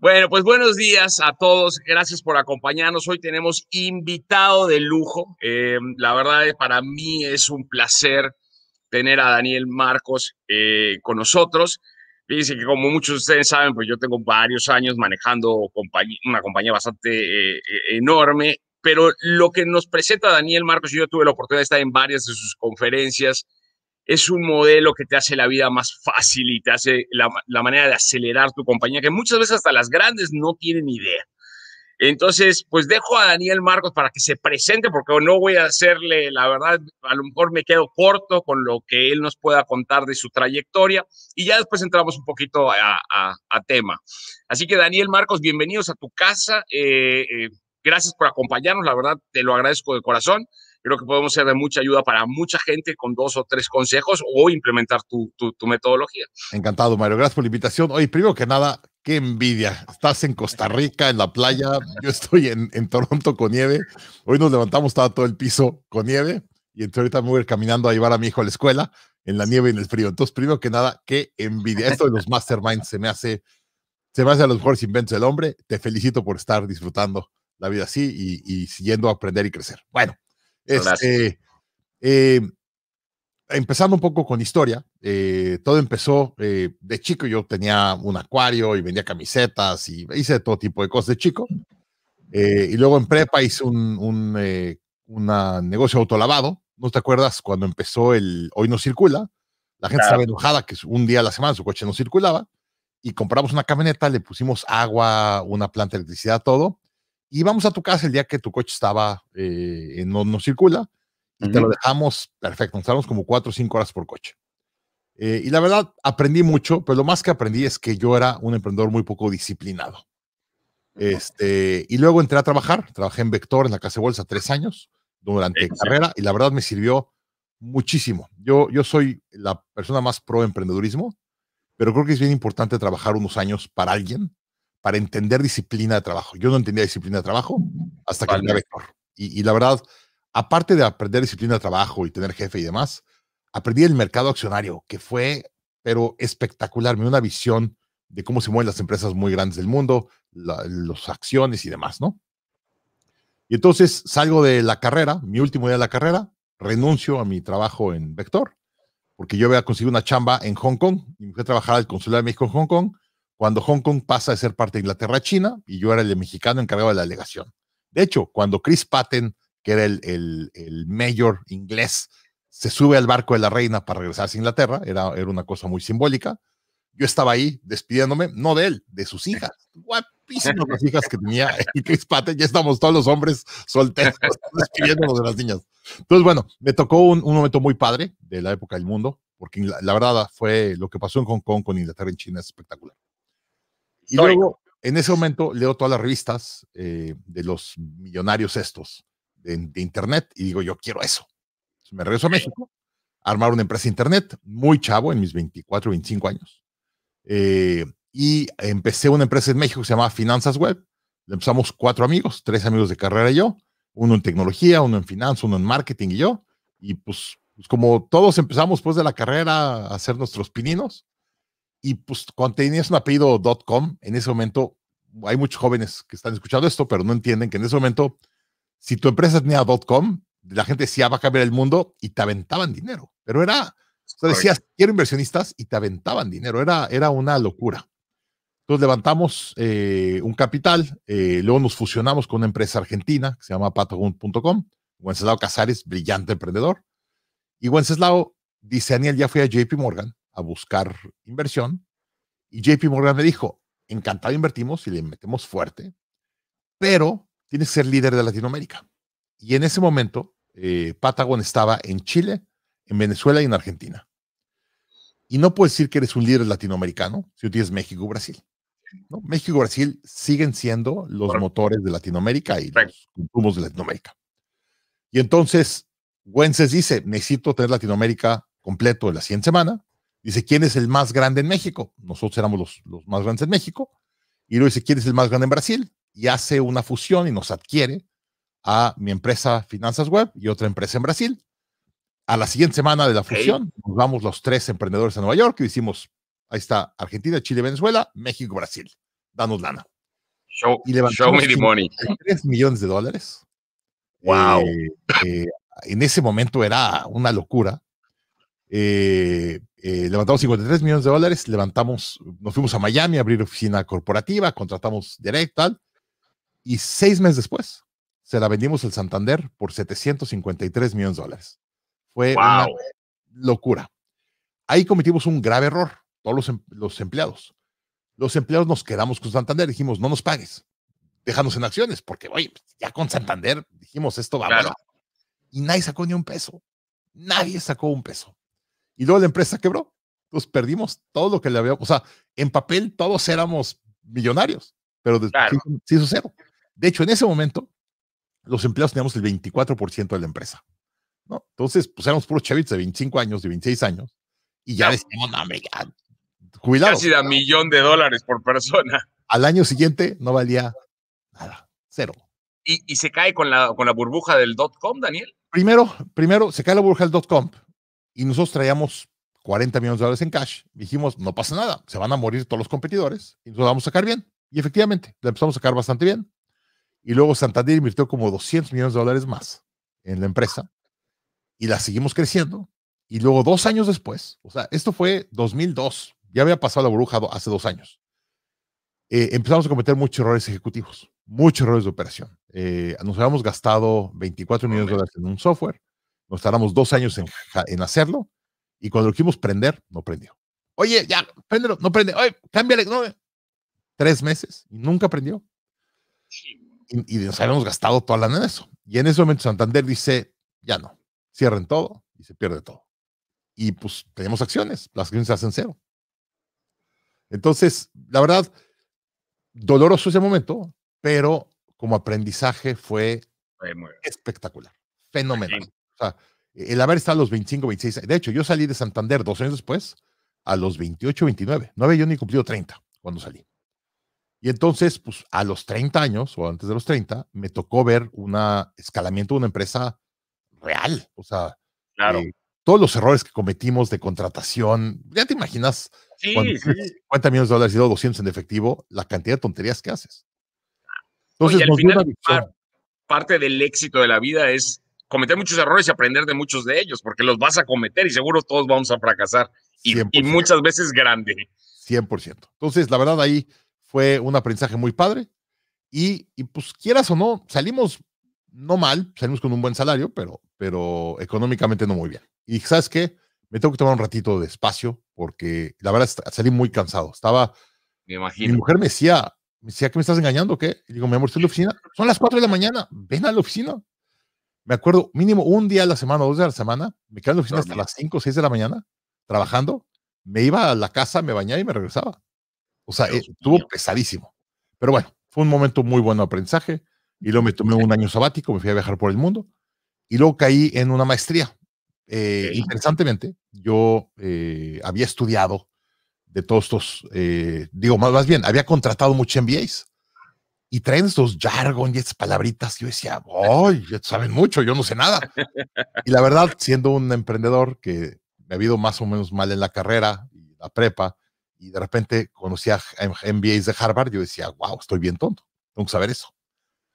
Bueno, pues buenos días a todos. Gracias por acompañarnos. Hoy tenemos invitado de lujo. Eh, la verdad, eh, para mí es un placer tener a Daniel Marcos eh, con nosotros. Fíjense que como muchos de ustedes saben, pues yo tengo varios años manejando una compañía bastante enorme, pero lo que nos presenta Daniel Marcos, yo tuve la oportunidad de estar en varias de sus conferencias es un modelo que te hace la vida más fácil y te hace la, manera de acelerar tu compañía, que muchas veces hasta las grandes no tienen idea. Entonces, pues dejo a Daniel Marcos para que se presente, porque no voy a hacerle, la verdad, a lo mejor me quedo corto con lo que él nos pueda contar de su trayectoria y ya después entramos un poquito a, tema. Así que, Daniel Marcos, bienvenidos a tu casa. Eh, eh, gracias por acompañarnos, la verdad, te lo agradezco de corazón. Creo que podemos ser de mucha ayuda para mucha gente con dos o tres consejos o implementar tu, tu, metodología. Encantado, Mario. Gracias por la invitación. hoy primero que nada, qué envidia. Estás en Costa Rica, en la playa. Yo estoy en, en Toronto con nieve. Hoy nos levantamos, estaba todo el piso con nieve. Y entonces ahorita me voy a ir caminando a llevar a mi hijo a la escuela en la nieve y en el frío. Entonces, primero que nada, qué envidia. Esto de los masterminds se me hace, se me hace a los mejores inventos del hombre. Te felicito por estar disfrutando la vida así y, y siguiendo a aprender y crecer. Bueno, este, eh, empezando un poco con historia, eh, todo empezó eh, de chico. Yo tenía un acuario y vendía camisetas y hice todo tipo de cosas de chico. y luego en prepa hice un, un una negocio autolavado. ¿No te acuerdas cuando empezó el Hoy no circula? La gente estaba enojada que un día a la semana su coche no circulaba y compramos una camioneta, le pusimos agua, una planta de electricidad, todo y vamos a tu casa el día que tu coche estaba, eh, no, no, circula, y te lo dejamos perfecto. Nos como cuatro o cinco horas por coche. Eh, y la verdad, aprendí mucho, pero lo más que aprendí es que yo era un emprendedor muy poco disciplinado. Este, y luego entré a trabajar, trabajé en Vector, en la Casa de Bolsa, tres años durante carrera, y la verdad me sirvió muchísimo. Yo, yo soy la persona más pro emprendedurismo, pero creo que es bien importante trabajar unos años para alguien para entender disciplina de trabajo. Yo no entendía disciplina de trabajo hasta que vale. vector. Y, y, la verdad, aparte de aprender disciplina de trabajo y tener jefe y demás, aprendí el mercado accionario, que fue, pero espectacular, me dio una visión de cómo se mueven las empresas muy grandes del mundo, las acciones y demás, ¿no? Y entonces salgo de la carrera, mi último día de la carrera, renuncio a mi trabajo en Vector, porque yo había conseguido una chamba en Hong Kong y me fui a trabajar al Consulado de México en Hong Kong cuando Hong Kong pasa de ser parte de Inglaterra a China y yo era el mexicano encargado de la delegación. De hecho, cuando Chris Patten, que era el, el, mayor inglés, se sube al barco de la reina para regresar a Inglaterra, era, era una cosa muy simbólica. Yo estaba ahí despidiéndome, no de él, de sus hijas. Guapísimas las hijas que tenía Y Chris Patten. Ya estamos todos los hombres solteros despidiéndonos de las niñas. Entonces, bueno, me tocó un, momento muy padre de la época del mundo, porque la, la verdad fue lo que pasó en Hong Kong con Inglaterra en China es espectacular. Y luego, en ese momento, leo todas las revistas eh, de los millonarios estos de, internet y digo, yo quiero eso. me regreso a México, armar una empresa de internet, muy chavo, en mis 24, 25 años. Eh, y empecé una empresa en México que se llamaba Finanzas Web. Le empezamos cuatro amigos, tres amigos de carrera y yo, uno en tecnología, uno en finanzas, uno en marketing y yo. Y pues, pues como todos empezamos después pues, de la carrera a hacer nuestros pininos, y pues cuando tenías un .com, en ese momento, hay muchos jóvenes que están escuchando esto, pero no entienden que en ese momento, si tu empresa tenía .com, la gente decía, va a cambiar el mundo y te aventaban dinero. Pero era, tú decías, quiero inversionistas y te aventaban dinero. Era, era una locura. Entonces levantamos eh, un capital, eh, luego nos fusionamos con una empresa argentina que se llama patagon.com. Wenceslao Casares, brillante emprendedor. Y Wenceslao dice, Daniel, ya fui a JP Morgan a buscar inversión. Y JP Morgan me dijo, encantado invertimos y le metemos fuerte, pero tienes que ser líder de Latinoamérica. Y en ese momento, eh, Patagon estaba en Chile, en Venezuela y en Argentina. Y no puedes decir que eres un líder latinoamericano si tú tienes México Brasil. ¿no? México y Brasil siguen siendo los motores de Latinoamérica y los consumos de Latinoamérica. Y entonces, Wences dice, necesito tener Latinoamérica completo en la siguiente semana. Dice, ¿quién es el más grande en México? Nosotros éramos los, más grandes en México. Y luego dice, ¿quién es el más grande en Brasil? Y hace una fusión y nos adquiere a mi empresa Finanzas Web y otra empresa en Brasil. A la siguiente semana de la fusión, nos vamos los tres emprendedores a Nueva York y decimos, ahí está Argentina, Chile, Venezuela, México, Brasil. Danos lana. Show, y show me the money. 3 millones de dólares. Wow. Eh, eh, en ese momento era una locura. Eh, eh, levantamos 53 millones de dólares, levantamos, nos fuimos a Miami a abrir oficina corporativa, contratamos direct, tal, y seis meses después se la vendimos al Santander por 753 millones de dólares. Fue locura. Ahí cometimos un grave error, todos em, los, empleados. Los empleados nos quedamos con Santander, dijimos, no nos pagues, déjanos en acciones, porque oye, ya con Santander dijimos, esto va a Y nadie sacó ni un peso. Nadie sacó un peso y luego la empresa quebró. Entonces perdimos todo lo que le había. O sea, en papel todos éramos millonarios, pero después se, hizo, cero. De hecho, en ese momento, los empleados teníamos el 24% de la empresa. ¿no? Entonces, pues éramos puros chavitos de 25 años, de 26 años, y ya decíamos, no, me ya, cuidado Casi da millón de dólares por persona. Al año siguiente no valía nada, cero. ¿Y, y se cae con la, con la burbuja del dot-com, Daniel? Primero, primero se cae la burbuja del dot-com y nosotros traíamos 40 millones de dólares en cash. Dijimos, no pasa nada, se van a morir todos los competidores y nosotros vamos a sacar bien. Y efectivamente, la empezamos a sacar bastante bien. Y luego Santander invirtió como 200 millones de dólares más en la empresa y la seguimos creciendo. Y luego dos años después, o sea, esto fue 2002, ya había pasado la burbuja hace dos años, eh, empezamos a cometer muchos errores ejecutivos, muchos errores de operación. Eh, nos habíamos gastado 24 millones de dólares en un software, nos tardamos dos años en, hacerlo y cuando lo quisimos prender, no prendió. Oye, ya, préndelo, no prende. Oye, cámbiale. No. Tres meses y nunca prendió. Y, nos habíamos gastado toda la en eso. Y en ese momento Santander dice, ya no, cierren todo y se pierde todo. Y pues tenemos acciones, las acciones se hacen cero. Entonces, la verdad, doloroso ese momento, pero como aprendizaje fue espectacular, fenomenal el haber estado a los 25, 26. De hecho, yo salí de Santander dos años después, a los 28, 29. No había yo ni cumplido 30 cuando salí. Y entonces, pues a los 30 años o antes de los 30, me tocó ver un escalamiento de una empresa real. O sea, claro. Eh, todos los errores que cometimos de contratación, ya te imaginas, 50 millones de dólares y 200 en efectivo, la cantidad de tonterías que haces. Entonces, al final, parte del éxito de la vida es cometer muchos errores y aprender de muchos de ellos, porque los vas a cometer y seguro todos vamos a fracasar. Y, muchas veces grande. 100%. Entonces, la verdad, ahí fue un aprendizaje muy padre. Y, pues quieras o no, salimos no mal, salimos con un buen salario, pero, pero económicamente no muy bien. Y sabes qué, me tengo que tomar un ratito de espacio porque la verdad salí muy cansado. Estaba... Me imagino. Mi mujer me decía, me decía que me estás engañando, ¿qué? Y digo, mi amor, estoy en la oficina. Son las 4 de la mañana, ven a la oficina me acuerdo, mínimo un día a la semana, dos días a la semana, me quedaba en la oficina hasta las 5 o 6 de la mañana trabajando, me iba a la casa, me bañaba y me regresaba. O sea, estuvo pesadísimo. Pero bueno, fue un momento muy bueno de aprendizaje y luego me tomé un año sabático, me fui a viajar por el mundo y luego caí en una maestría. Eh, interesantemente, yo eh, había estudiado de todos estos, eh, digo, más, más bien, había contratado muchos MBAs y traen sus jargon y estas palabritas. Yo decía, ya Saben mucho, yo no sé nada. Y la verdad, siendo un emprendedor que me ha habido más o menos mal en la carrera y la prepa, y de repente conocí a MBAs de Harvard, yo decía, wow, estoy bien tonto, tengo que saber eso.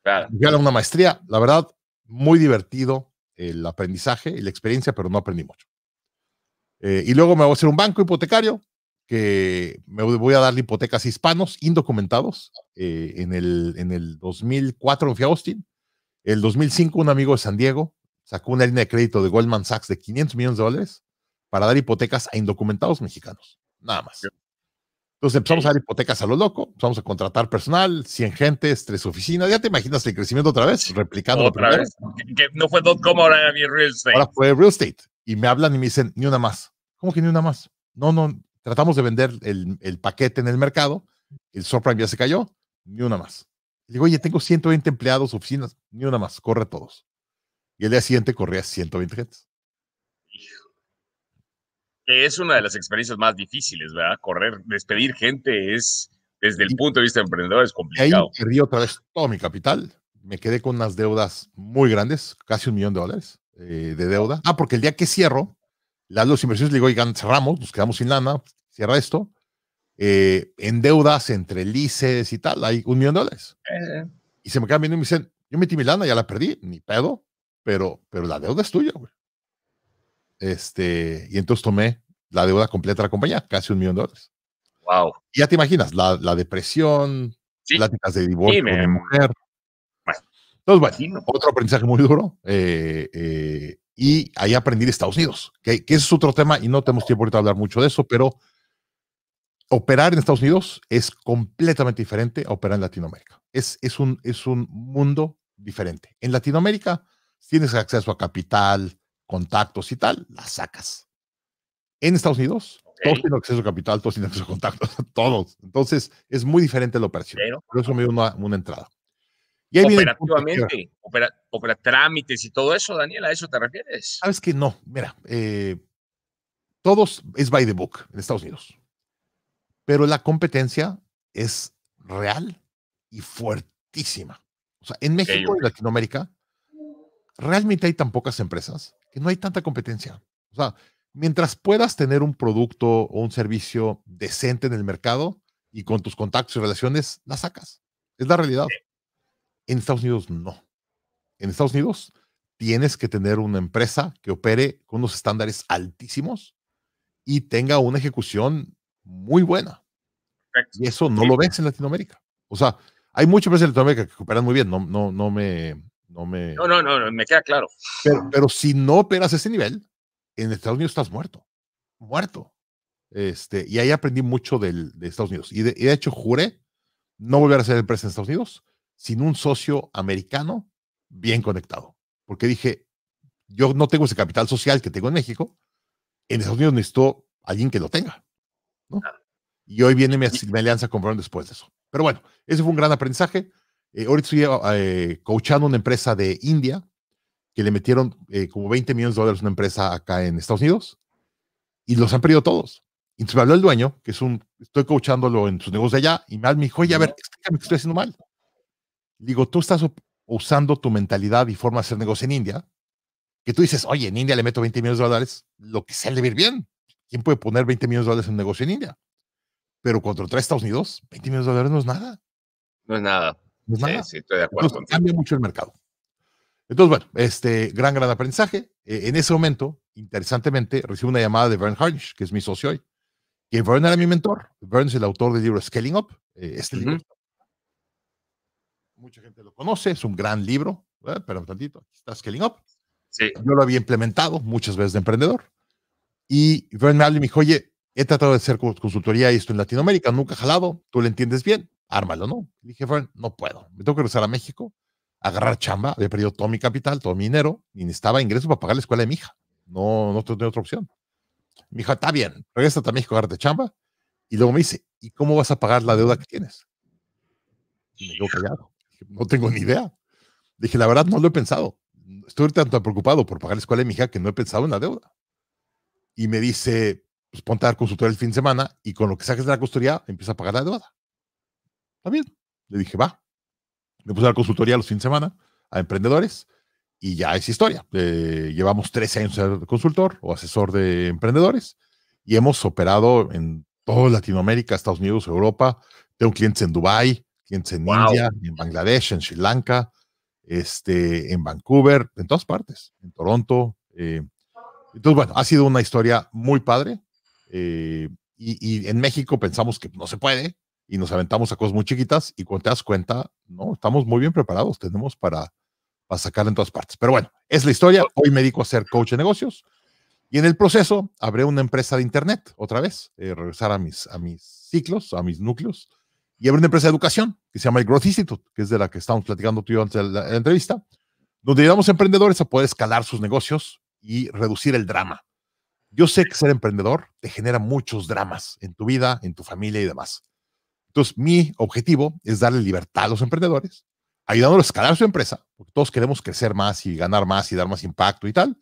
Claro. Yo una maestría, la verdad, muy divertido el aprendizaje y la experiencia, pero no aprendí mucho. Eh, y luego me voy a hacer un banco hipotecario, que me voy a dar hipotecas hispanos indocumentados eh, en, el, en el 2004 fui a Austin. El 2005 un amigo de San Diego sacó una línea de crédito de Goldman Sachs de 500 millones de dólares para dar hipotecas a indocumentados mexicanos. Nada más. Entonces empezamos a dar hipotecas a lo loco, empezamos a contratar personal, 100 gentes, tres oficinas. Ya te imaginas el crecimiento otra vez, replicando otra vez. Que, no fue .com, ahora había real estate. Ahora fue real estate. Y me hablan y me dicen, ni una más. ¿Cómo que ni una más? No, no, Tratamos de vender el, paquete en el mercado, el Subprime ya se cayó, ni una más. Le digo, oye, tengo 120 empleados, oficinas, ni una más, corre todos. Y el día siguiente corría 120 gente. Es una de las experiencias más difíciles, ¿verdad? Correr, despedir gente es, desde el punto de vista de emprendedor, es complicado. ahí perdí otra vez todo mi capital. Me quedé con unas deudas muy grandes, casi un millón de dólares eh, de deuda. Ah, porque el día que cierro, las los inversiones le digo, cerramos, nos quedamos sin lana, cierra esto. Eh, en deudas entre lices y tal, hay un millón de dólares. Y se me quedan viendo y me dicen, yo metí mi lana, ya la perdí, ni pedo, pero, pero la deuda es tuya, Este, y entonces tomé la deuda completa de la compañía, casi un millón de dólares. Wow. Y ya te imaginas, la, depresión, pláticas de divorcio de mi mujer. Bueno. Entonces, bueno, otro aprendizaje muy duro. Eh, eh, y ahí aprendí de Estados Unidos, que ese es otro tema y no tenemos tiempo ahorita hablar mucho de eso, pero operar en Estados Unidos es completamente diferente a operar en Latinoamérica. Es, es, un, es un mundo diferente. En Latinoamérica tienes acceso a capital, contactos y tal, las sacas. En Estados Unidos, todos tienen acceso a capital, todos tienen acceso a contactos, todos. Entonces, es muy diferente la operación. Por eso me dio una entrada. Operativamente, opera, trámites y todo eso, Daniel, ¿a eso te refieres? Sabes que no, mira, eh, todos es by the book en Estados Unidos, pero la competencia es real y fuertísima. O sea, en México y Latinoamérica, realmente hay tan pocas empresas que no hay tanta competencia. O sea, mientras puedas tener un producto o un servicio decente en el mercado y con tus contactos y relaciones, la sacas. Es la realidad. En Estados Unidos no. En Estados Unidos tienes que tener una empresa que opere con unos estándares altísimos y tenga una ejecución muy buena. Y eso no lo ves en Latinoamérica. O sea, hay muchas empresas en Latinoamérica que operan muy bien, no, no, no me... No, me, no, no, no, me queda claro. Pero, si no operas a ese nivel, en Estados Unidos estás muerto, muerto. Este, y ahí aprendí mucho del, de Estados Unidos. Y de, y de hecho juré no volver a ser empresa en Estados Unidos sin un socio americano bien conectado. Porque dije, yo no tengo ese capital social que tengo en México, en Estados Unidos necesito alguien que lo tenga. Y hoy viene mi, alianza con Brown después de eso. Pero bueno, ese fue un gran aprendizaje. Eh, ahorita estoy eh, coachando una empresa de India que le metieron eh, como 20 millones de dólares a una empresa acá en Estados Unidos y los han perdido todos. entonces me habló el dueño, que es un, estoy coachándolo en sus negocios allá, y me dijo, oye, a ver, qué estoy haciendo mal. Digo, tú estás usando tu mentalidad y forma de hacer negocio en India, que tú dices, oye, en India le meto 20 millones de dólares, lo que sea vivir bien. ¿Quién puede poner 20 millones de dólares en un negocio en India? Pero contra tres Estados Unidos, 20 millones de dólares no es nada. No es nada. sí, Sí, estoy de acuerdo. cambia mucho el mercado. Entonces, bueno, este gran, gran aprendizaje. E, en ese momento, interesantemente, recibo una llamada de Vern Harnish, que es mi socio hoy, que Vern era mi mentor. Vern es el autor del libro Scaling Up. Eh, este libro mucha gente lo conoce, es un gran libro, pero un tantito, está Scaling Up. Sí. Yo lo había implementado muchas veces de emprendedor. Y Vern me dijo, oye, he tratado de hacer consultoría y esto en Latinoamérica, nunca jalado, tú lo entiendes bien, ármalo, ¿no? dije, Vern, no puedo, me tengo que regresar a México, agarrar chamba, había perdido todo mi capital, todo mi dinero, y necesitaba ingresos para pagar la escuela de mi hija. No, no tenía otra opción. Me dijo, está bien, regresa a México, de chamba. Y luego me dice, ¿y cómo vas a pagar la deuda que tienes? Y me quedo callado no tengo ni idea. Dije, la verdad, no lo he pensado. Estoy tan, preocupado por pagar la escuela de mi hija que no he pensado en la deuda. Y me dice, pues ponte a dar consultoría el fin de semana y con lo que saques de la consultoría empieza a pagar la deuda. Está Le dije, va. Me puse a dar consultoría los fines de semana a emprendedores y ya es historia. Eh, llevamos 13 años de consultor o asesor de emprendedores y hemos operado en toda Latinoamérica, Estados Unidos, Europa. Tengo clientes en Dubái, en India, en Bangladesh, en Sri Lanka, este, en Vancouver, en todas partes, en Toronto. Eh, entonces, bueno, ha sido una historia muy padre. Eh, y, en México pensamos que no se puede y nos aventamos a cosas muy chiquitas y cuando te das cuenta, no, estamos muy bien preparados, tenemos para, para sacar en todas partes. Pero bueno, es la historia. Hoy me dedico a ser coach de negocios y en el proceso habré una empresa de Internet otra vez, eh, regresar a mis, a mis ciclos, a mis núcleos y abre una empresa de educación que se llama el Growth Institute, que es de la que estamos platicando tú y yo antes de la, entrevista, donde ayudamos a emprendedores a poder escalar sus negocios y reducir el drama. Yo sé que ser emprendedor te genera muchos dramas en tu vida, en tu familia y demás. Entonces, mi objetivo es darle libertad a los emprendedores, ayudándolos a escalar su empresa, porque todos queremos crecer más y ganar más y dar más impacto y tal,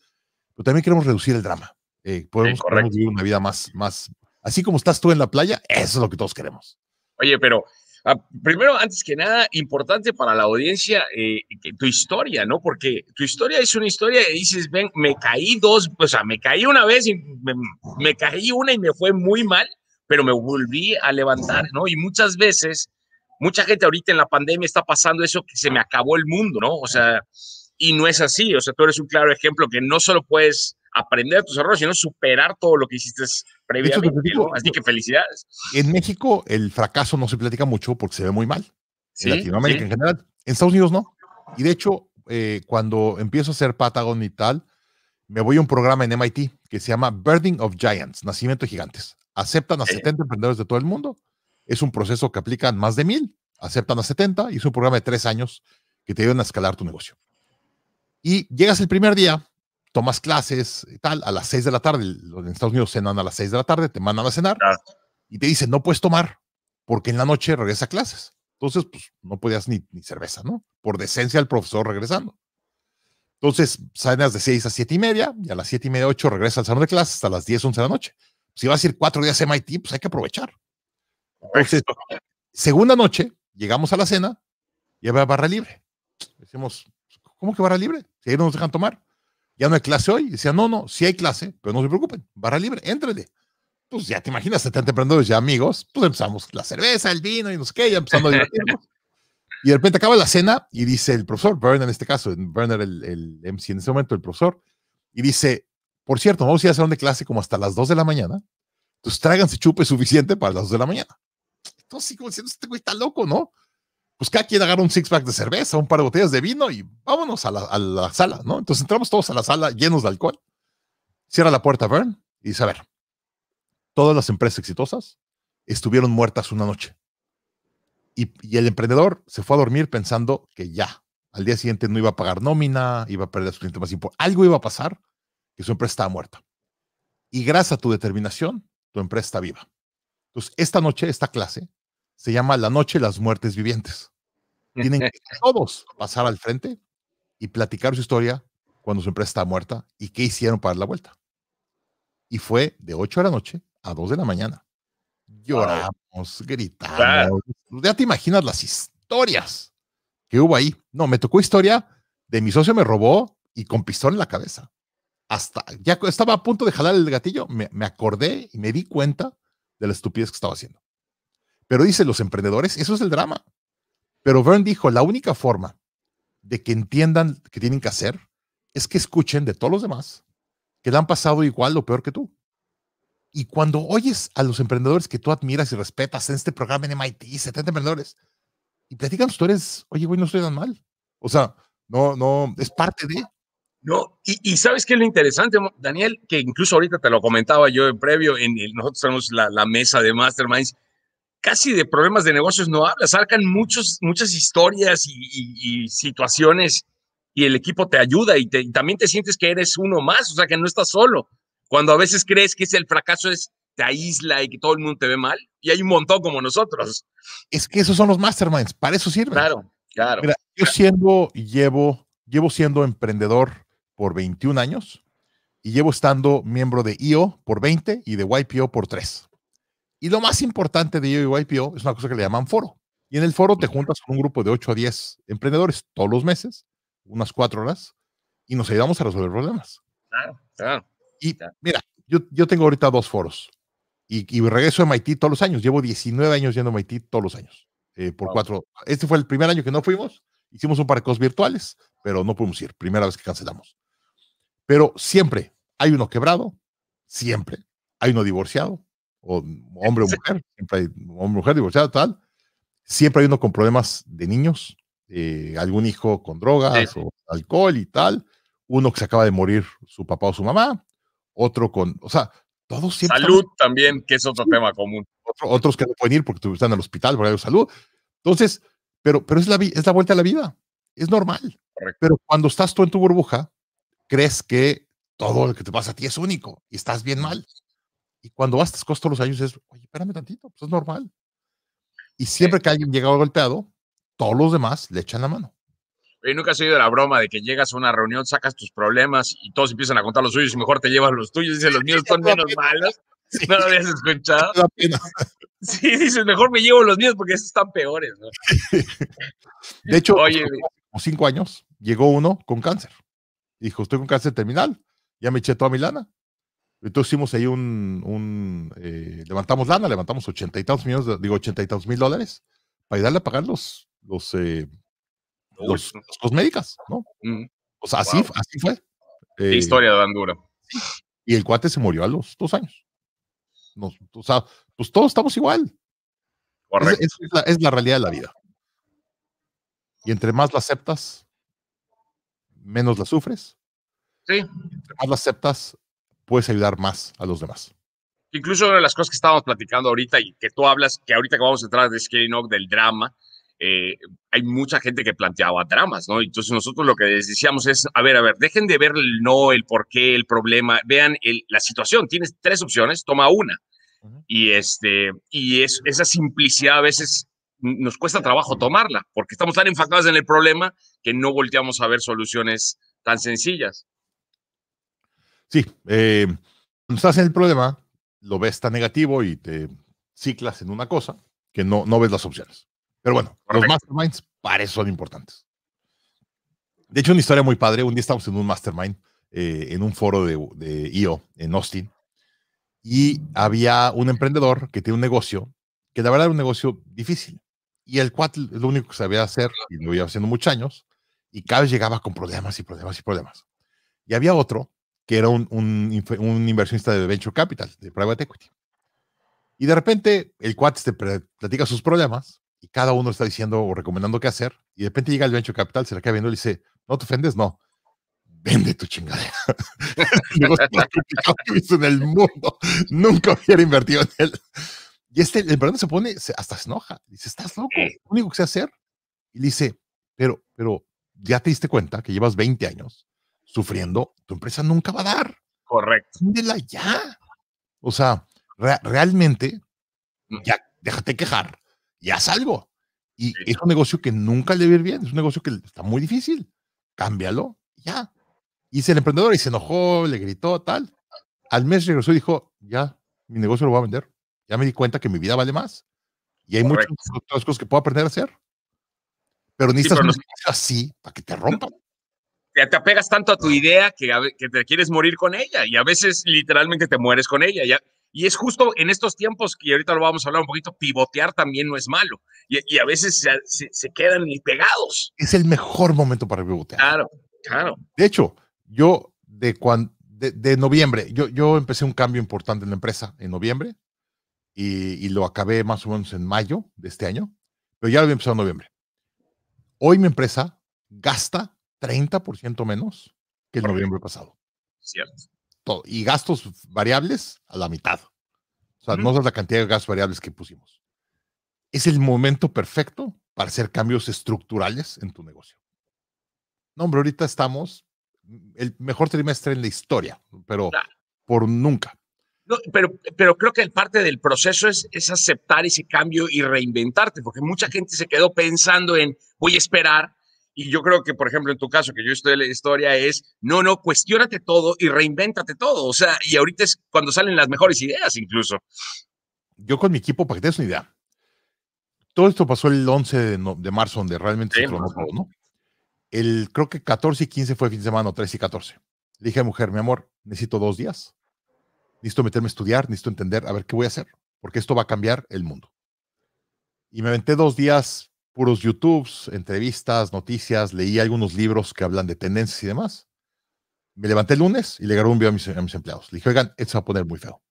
pero también queremos reducir el drama. Eh, podemos, vivir una vida más, más, así como estás tú en la playa, eso es lo que todos queremos. Oye, pero ah, primero, antes que nada, importante para la audiencia eh, tu historia, ¿no? Porque tu historia es una historia y dices, ven, me caí dos, o sea, me caí una vez y me caí una y me fue muy mal, pero me volví a levantar, ¿no? Y muchas veces, mucha gente ahorita en la pandemia está pasando eso que se me acabó el mundo, ¿no? O sea, y no es así, o sea, tú eres un claro ejemplo que no solo puedes aprender tus errores, sino superar todo lo que hiciste previamente. Así que felicidades. En México el fracaso no se platica mucho porque se ve muy mal. En Latinoamérica en general. En Estados Unidos no. Y de hecho, eh, cuando empiezo a hacer Patagon y tal, me voy a un programa en MIT que se llama Birding of Giants, Nacimiento de Gigantes. Aceptan a 70 emprendedores de todo el mundo. Es un proceso que aplican más de mil. Aceptan a 70 y es un programa de tres años que te ayudan a escalar tu negocio. Y llegas el primer día tomas clases y eh, tal, a las 6 de la tarde, en Estados Unidos cenan a las seis de la tarde, te mandan a cenar y te dicen, no puedes tomar porque en la noche regresa clases. Entonces, pues no podías ni, cerveza, ¿no? Por decencia el profesor regresando. Entonces, cenas de seis a siete y media y a las siete y media, ocho regresa al salón de clases hasta las 10, once de la noche. Si vas a ir cuatro días a MIT, pues hay que aprovechar. segunda noche, llegamos a la cena y había barra libre. Decimos, ¿cómo que barra libre? Si ahí no nos dejan tomar ya no hay clase hoy. Decía, no, no, sí hay clase, pero no se preocupen, barra libre, éntrele. Pues ya te imaginas, 70 emprendedores ya amigos, pues empezamos la cerveza, el vino y no sé qué, ya empezamos a divertirnos. y de repente acaba la cena y dice el profesor, Werner en este caso, Werner el, el MC en ese momento, el profesor, y dice, por cierto, vamos a ir a de clase como hasta las 2 de la mañana, entonces tráiganse chupe suficiente para las 2 de la mañana. Entonces, diciendo, este güey está loco, ¿no? pues cada quien agarra un six pack de cerveza, un par de botellas de vino y vámonos a la, sala, ¿no? Entonces entramos todos a la sala llenos de alcohol. Cierra la puerta Vern y dice, a ver, todas las empresas exitosas estuvieron muertas una noche. Y, el emprendedor se fue a dormir pensando que ya, al día siguiente no iba a pagar nómina, iba a perder su cliente más importante, algo iba a pasar que su empresa estaba muerta. Y gracias a tu determinación, tu empresa está viva. Entonces, esta noche, esta clase se llama La Noche de las Muertes Vivientes. Tienen que todos pasar al frente y platicar su historia cuando su empresa está muerta y qué hicieron para dar la vuelta. Y fue de 8 de la noche a 2 de la mañana. Lloramos, gritamos. Ya te imaginas las historias que hubo ahí. No, me tocó historia de mi socio me robó y con pistola en la cabeza. Hasta ya estaba a punto de jalar el gatillo, me, me acordé y me di cuenta de la estupidez que estaba haciendo. Pero dice, los emprendedores, eso es el drama. Pero Vern dijo, la única forma de que entiendan que tienen que hacer es que escuchen de todos los demás que le han pasado igual o peor que tú. Y cuando oyes a los emprendedores que tú admiras y respetas en este programa en MIT, 70 emprendedores, y platican historias, oye, güey, no estoy tan mal. O sea, no, no, es parte de... No, y, sabes qué es lo interesante, Daniel, que incluso ahorita te lo comentaba yo en previo, en nosotros tenemos la, la, mesa de Masterminds casi de problemas de negocios no habla, sacan muchos, muchas historias y, situaciones y el equipo te ayuda y, también te sientes que eres uno más, o sea, que no estás solo. Cuando a veces crees que es el fracaso es te aísla y que todo el mundo te ve mal. Y hay un montón como nosotros. Es que esos son los masterminds, para eso sirven. Claro, claro. yo siendo, llevo, llevo siendo emprendedor por 21 años y llevo estando miembro de IO por 20 y de YPO por 3. Y lo más importante de IPO es una cosa que le llaman foro. Y en el foro te juntas con un grupo de 8 a 10 emprendedores todos los meses, unas 4 horas, y nos ayudamos a resolver problemas. Claro, claro. Y mira, yo, yo tengo ahorita dos foros. Y, regreso a MIT todos los años. Llevo 19 años yendo a MIT todos los años. Eh, por cuatro. Este fue el primer año que no fuimos. Hicimos un par de cosas virtuales, pero no pudimos ir. Primera vez que cancelamos. Pero siempre hay uno quebrado, siempre hay uno divorciado, hombre o mujer, siempre hay hombre o mujer divorciado tal. Siempre hay uno con problemas de niños, eh, algún hijo con drogas o alcohol y tal, uno que se acaba de morir su papá o su mamá, otro con, o sea, todos siempre. Salud también, que es otro tema común. otros que no pueden ir porque están en el hospital por algo de salud. Entonces, pero, pero es, la, es la vuelta a la vida, es normal. Pero cuando estás tú en tu burbuja, crees que todo lo que te pasa a ti es único y estás bien mal. Y cuando vas, te los años, es, oye, espérame tantito, pues es normal. Y siempre que alguien llega golpeado, todos los demás le echan la mano. Oye, nunca has oído la broma de que llegas a una reunión, sacas tus problemas y todos empiezan a contar los suyos y mejor te llevas los tuyos. Dicen, los míos son menos malos. ¿No lo habías escuchado? Sí, dices, mejor me llevo los míos porque esos están peores. De hecho, Oye, cinco años, llegó uno con cáncer. Dijo, estoy con cáncer terminal, ya me eché a Milana entonces hicimos ahí un, eh, levantamos lana, levantamos ochenta y tantos millones, digo ochenta y tantos mil dólares para ayudarle a pagar los, los, eh, los, los ¿no? O sea, así, fue. Eh, historia de dura. Y el cuate se murió a los dos años. o sea, pues todos estamos igual. Es, la, es la realidad de la vida. Y entre más la aceptas, menos la sufres. Sí. Entre más la aceptas, puedes ayudar más a los demás. Incluso una de las cosas que estábamos platicando ahorita y que tú hablas, que ahorita que vamos a entrar de Scary del drama, eh, hay mucha gente que planteaba dramas, ¿no? Entonces nosotros lo que les decíamos es, a ver, a ver, dejen de ver el no, el por qué, el problema, vean la situación, tienes tres opciones, toma una. Y, este, y es, esa simplicidad a veces nos cuesta trabajo tomarla, porque estamos tan enfocados en el problema que no volteamos a ver soluciones tan sencillas sí, eh, cuando estás en el problema, lo ves tan negativo y te ciclas en una cosa que no, no ves las opciones. Pero bueno, los masterminds para eso son importantes. De hecho, una historia muy padre. Un día estábamos en un mastermind, eh, en un foro de, de IO en Austin, y había un emprendedor que tiene un negocio, que la verdad era un negocio difícil. Y el cual lo único que sabía hacer, y lo iba haciendo muchos años, y cada vez llegaba con problemas y problemas y problemas. Y había otro que era un, un, inversionista de venture capital, de private equity. Y de repente el cuate te platica sus problemas y cada uno está diciendo o recomendando qué hacer. Y de repente llega el venture capital, se le cae viendo y le dice, no te ofendes, no, vende tu chingadera. en el mundo. Nunca hubiera invertido en él. Y este, el verdad se pone, hasta se enoja. Dice, estás loco, lo único que sé hacer. Y le dice, pero, pero, ya te diste cuenta que llevas 20 años sufriendo, tu empresa nunca va a dar. Correcto. Síndela ya. O sea, realmente, ya déjate quejar, ya salgo. Y es un negocio que nunca le va a ir bien, es un negocio que está muy difícil. Cámbialo, ya. Y el emprendedor y se enojó, le gritó, tal. Al mes regresó y dijo, ya, mi negocio lo voy a vender. Ya me di cuenta que mi vida vale más. Y hay muchas otras cosas que puedo aprender a hacer. Pero necesitas así para que te rompan te, apegas tanto a tu idea que, te quieres morir con ella y a veces literalmente te mueres con ella. Y es justo en estos tiempos, que ahorita lo vamos a hablar un poquito, pivotear también no es malo. Y, a veces se, quedan pegados. Es el mejor momento para pivotear. Claro, claro. De hecho, yo de, de, noviembre, yo, yo empecé un cambio importante en la empresa en noviembre y, y lo acabé más o menos en mayo de este año, pero ya lo había empezado en noviembre. Hoy mi empresa gasta 30% menos que el noviembre pasado. Cierto. Y gastos variables a la mitad. O sea, no es la cantidad de gastos variables que pusimos. Es el momento perfecto para hacer cambios estructurales en tu negocio. No, hombre, ahorita estamos mm, el mejor trimestre en la historia, pero por nunca. pero, pero creo que parte del proceso es, es aceptar ese cambio y reinventarte, porque mucha gente se quedó pensando en voy a esperar y yo creo que, por ejemplo, en tu caso, que yo estoy en la historia, es, no, no, cuestiónate todo y reinvéntate todo. O sea, y ahorita es cuando salen las mejores ideas incluso. Yo con mi equipo, para que te des una idea, todo esto pasó el 11 de, de marzo, donde realmente se ¿no? El, creo que 14 y 15 fue el fin de semana, o 13 y 14. Le dije a mujer, mi amor, necesito dos días. Necesito meterme a estudiar, necesito entender, a ver qué voy a hacer, porque esto va a cambiar el mundo. Y me aventé dos días puros YouTubes, entrevistas, noticias, leí algunos libros que hablan de tendencias y demás. Me levanté el lunes y le grabé un video a mis, empleados. Le dije, oigan, esto se va a poner muy feo.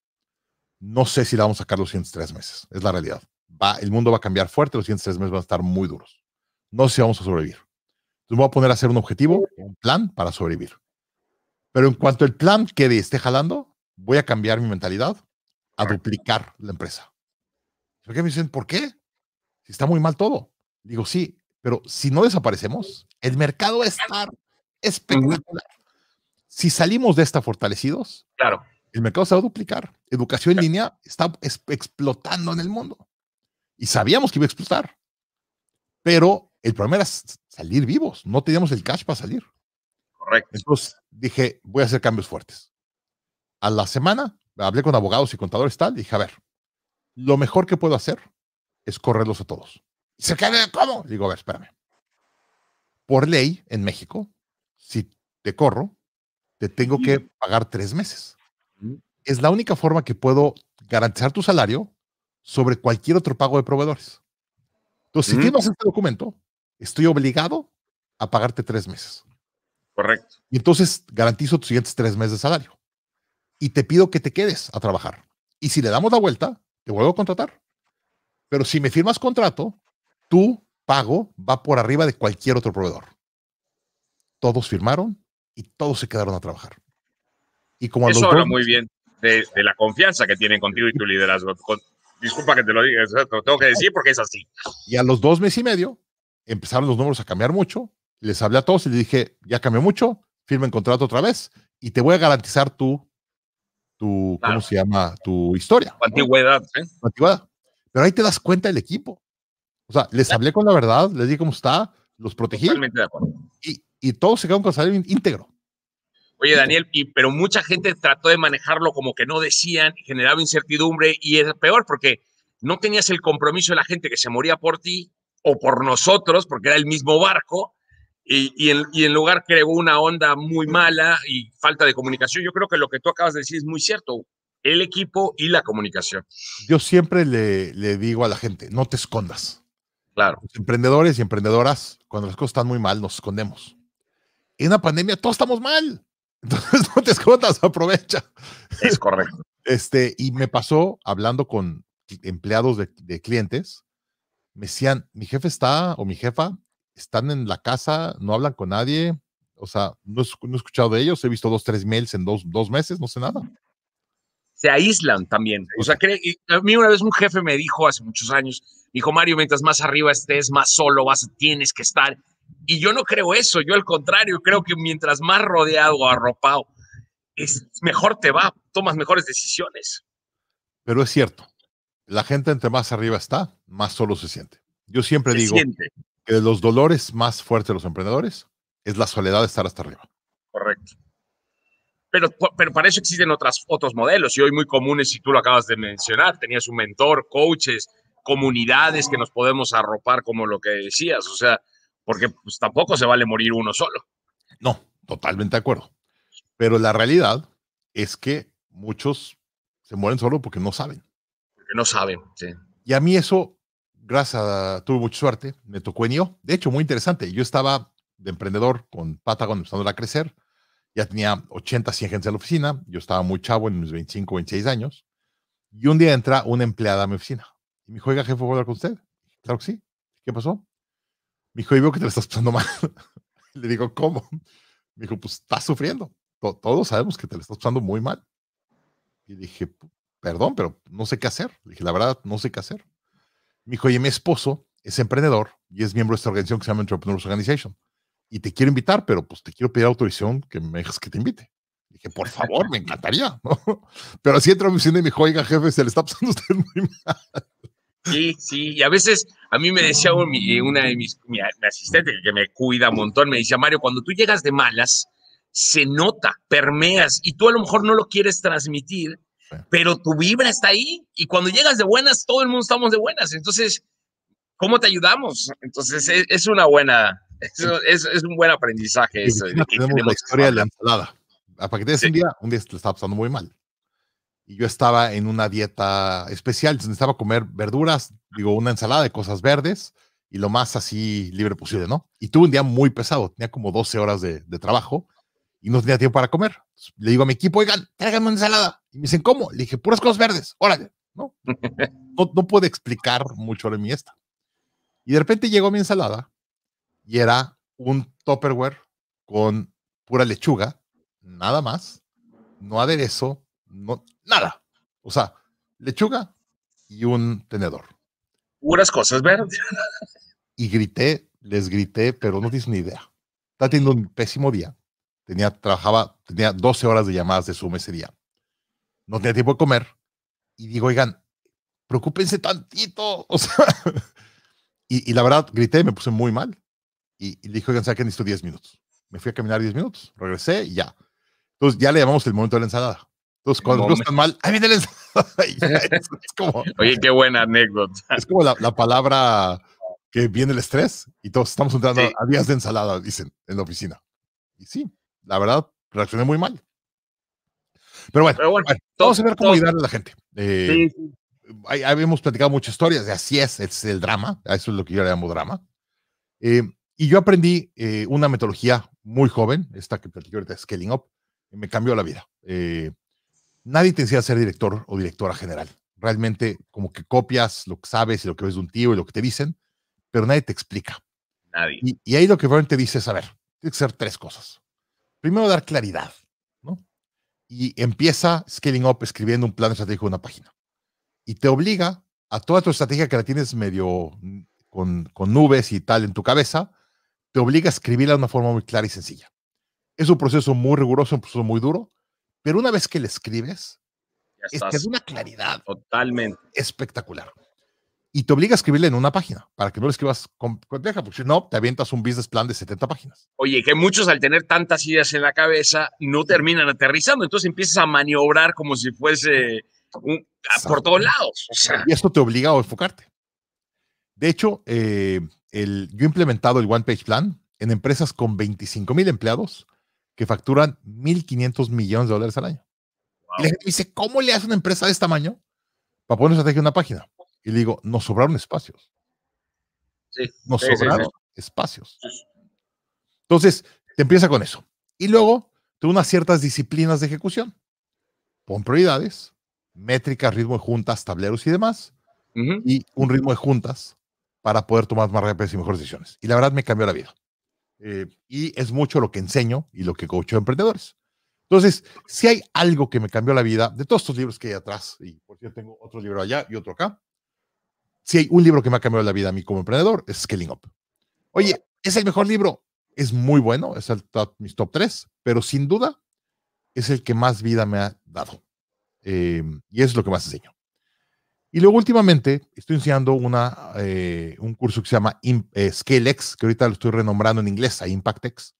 No sé si la vamos a sacar los siguientes tres meses. Es la realidad. Va, el mundo va a cambiar fuerte, los siguientes tres meses van a estar muy duros. No sé si vamos a sobrevivir. Entonces me voy a poner a hacer un objetivo, un plan para sobrevivir. Pero en cuanto el plan quede y esté jalando, voy a cambiar mi mentalidad a duplicar la empresa. ¿Por qué me dicen, por qué? Si está muy mal todo. Digo, sí, pero si no desaparecemos, el mercado va a estar espectacular. Si salimos de esta fortalecidos, claro. el mercado se va a duplicar. Educación en línea está explotando en el mundo. Y sabíamos que iba a explotar. Pero el problema era salir vivos. No teníamos el cash para salir. Correcto. Entonces dije, voy a hacer cambios fuertes. A la semana hablé con abogados y contadores tal. dije, a ver, lo mejor que puedo hacer es correrlos a todos se queda, ¿cómo? Digo, a ver, espérame. Por ley, en México, si te corro, te tengo que pagar tres meses. Es la única forma que puedo garantizar tu salario sobre cualquier otro pago de proveedores. Entonces, si firmas este documento, estoy obligado a pagarte tres meses. Correcto. Y entonces garantizo tus siguientes tres meses de salario. Y te pido que te quedes a trabajar. Y si le damos la vuelta, te vuelvo a contratar. Pero si me firmas contrato, tu pago va por arriba de cualquier otro proveedor. Todos firmaron y todos se quedaron a trabajar. Y como Eso habla muy bien de, la confianza que tienen contigo y tu liderazgo. disculpa que te lo diga, tengo que decir porque es así. Y a los dos meses y medio empezaron los números a cambiar mucho. Les hablé a todos y les dije, ya cambió mucho, firmen contrato otra vez y te voy a garantizar tu, tu ¿cómo se llama? Tu historia. antigüedad. ¿eh? antigüedad. Pero ahí te das cuenta del equipo. O sea, les hablé con la verdad, les di cómo está, los protegí. Totalmente de acuerdo. Y, y todos se quedaron con salario íntegro. Oye, Daniel, y, pero mucha gente trató de manejarlo como que no decían, generaba incertidumbre y es peor porque no tenías el compromiso de la gente que se moría por ti o por nosotros, porque era el mismo barco, y, en, y en, lugar creó una onda muy mala y falta de comunicación. Yo creo que lo que tú acabas de decir es muy cierto, el equipo y la comunicación. Yo siempre le, le digo a la gente, no te escondas. Claro. emprendedores y emprendedoras, cuando las cosas están muy mal, nos escondemos. En una pandemia todos estamos mal. Entonces no te escondas, aprovecha. Es correcto. Este, y me pasó hablando con empleados de, clientes, me decían, mi jefe está o mi jefa están en la casa, no hablan con nadie, o sea, no, he escuchado de ellos, he visto dos, tres mails en dos, dos meses, no sé nada se aíslan también. O sea, a mí una vez un jefe me dijo hace muchos años, dijo, Mario, mientras más arriba estés, más solo vas, tienes que estar. Y yo no creo eso, yo al contrario, creo que mientras más rodeado o arropado, es, mejor te va, tomas mejores decisiones. Pero es cierto, la gente entre más arriba está, más solo se siente. Yo siempre digo que de los dolores más fuertes de los emprendedores es la soledad de estar hasta arriba. Correcto. Pero, pero para eso existen otras, otros modelos y hoy muy comunes, si tú lo acabas de mencionar, tenías un mentor, coaches, comunidades que nos podemos arropar como lo que decías, o sea, porque pues, tampoco se vale morir uno solo. No, totalmente de acuerdo. Pero la realidad es que muchos se mueren solo porque no saben. Porque no saben, sí. Y a mí eso, gracias a, tuve mucha suerte, me tocó en yo. De hecho, muy interesante. Yo estaba de emprendedor con Patagon empezando a crecer ya tenía 80, 100 gente en la oficina, yo estaba muy chavo, en mis 25, 26 años, y un día entra una empleada a mi oficina. Y me dijo, oiga, jefe, ¿puedo hablar con usted? Claro que sí. ¿Qué pasó? Me dijo, y veo que te lo estás pasando mal. le digo, ¿cómo? Me dijo, pues estás sufriendo. todos sabemos que te lo estás pasando muy mal. Y dije, perdón, pero no sé qué hacer. Le dije, la verdad, no sé qué hacer. Me dijo, oye, mi esposo es emprendedor y es miembro de esta organización que se llama Entrepreneurs Organization y te quiero invitar, pero pues te quiero pedir autorización que me dejes que te invite. dije, por favor, me encantaría, Pero así entra a mi oficina y me dijo, oiga, jefe, se le está pasando usted muy mal. Sí, sí, y a veces a mí me decía eh, una de mis asistentes que me cuida un montón, me decía, Mario, cuando tú llegas de malas, se nota, permeas, y tú a lo mejor no lo quieres transmitir, pero tu vibra está ahí, y cuando llegas de buenas, todo el mundo estamos de buenas, entonces, ¿cómo te ayudamos? Entonces, e, es una buena, eso, es, es, un buen aprendizaje eso. tenemos la historia de la ensalada. Para que te un día, un día te estaba pasando muy mal. Y yo estaba en una dieta especial, necesitaba comer verduras, digo, una ensalada de cosas verdes y lo más así libre posible, ¿no? Y tuve un día muy pesado, tenía como 12 horas de, trabajo y no tenía tiempo para comer. Le digo a mi equipo, oigan, tráiganme una ensalada. Y me dicen, ¿cómo? Le dije, puras cosas verdes, órale, ¿no? No, no puedo explicar mucho la mi esta. Y de repente llegó mi ensalada y era un Topperware con pura lechuga, nada más, no aderezo, no, nada. O sea, lechuga y un tenedor. Puras cosas verdes. Y grité, les grité, pero no tienes ni idea. Estaba teniendo un pésimo día. Tenía, trabajaba, tenía 12 horas de llamadas de Zoom ese día. No tenía tiempo de comer. Y digo, oigan, preocúpense tantito. y, y la verdad, grité, me puse muy mal y, le dijo, oigan, que necesito 10 minutos. Me fui a caminar 10 minutos, regresé y ya. Entonces ya le llamamos el momento de la ensalada. Entonces cuando no, están mal, ahí viene la ensalada! es, como, Oye, qué buena anécdota. Es como la, la, palabra que viene el estrés y todos estamos entrando a días de ensalada, dicen, en la oficina. Y sí, la verdad, reaccioné muy mal. Pero bueno, todo, se a ver cómo ayudar a la gente. Eh, sí, sí. Ahí, hemos platicado muchas historias de así es, es el drama, eso es lo que yo le llamo drama. Eh, y yo aprendí eh, una metodología muy joven, esta que platico ahorita, Scaling Up, y me cambió la vida. Eh, nadie te decía ser director o directora general. Realmente como que copias lo que sabes y lo que ves de un tío y lo que te dicen, pero nadie te explica. Nadie. Y, ahí lo que realmente dice es, a ver, tiene que ser tres cosas. Primero, dar claridad, ¿no? Y empieza Scaling Up escribiendo un plan estratégico de una página. Y te obliga a toda tu estrategia que la tienes medio mm, con, con nubes y tal en tu cabeza, te obliga a escribirla de una forma muy clara y sencilla. Es un proceso muy riguroso, un proceso muy duro, pero una vez que le escribes, es, te da una claridad totalmente espectacular. Y te obliga a escribirla en una página, para que no la escribas compleja, porque si no, te avientas un business plan de 70 páginas. Oye, que muchos al tener tantas ideas en la cabeza no terminan aterrizando, entonces empiezas a maniobrar como si fuese un, por todos lados. Y esto te obliga a enfocarte. De hecho, eh, yo he implementado el One Page Plan en empresas con 25 mil empleados que facturan 1.500 millones de dólares al año. Y la gente dice, ¿cómo le hace una empresa de este tamaño para poner una estrategia en una página? Y le digo, nos sobraron espacios. nos sobraron espacios. Entonces, te empieza con eso. Y luego, tú unas ciertas disciplinas de ejecución. Pon prioridades, métricas, ritmo de juntas, tableros y demás. Y un ritmo de juntas para poder tomar más rápidas y mejores decisiones. Y la verdad me cambió la vida. Eh, y es mucho lo que enseño y lo que coacho a emprendedores. Entonces, si hay algo que me cambió la vida, de todos estos libros que hay atrás, y por cierto tengo otro libro allá y otro acá, si hay un libro que me ha cambiado la vida a mí como emprendedor, es Scaling Up. Oye, es el mejor libro, es muy bueno, es el top, mis top 3, pero sin duda es el que más vida me ha dado. Eh, y es lo que más enseño. Y luego últimamente estoy enseñando una, eh, un curso que se llama eh, Scalex, que ahorita lo estoy renombrando en inglés a Impactex.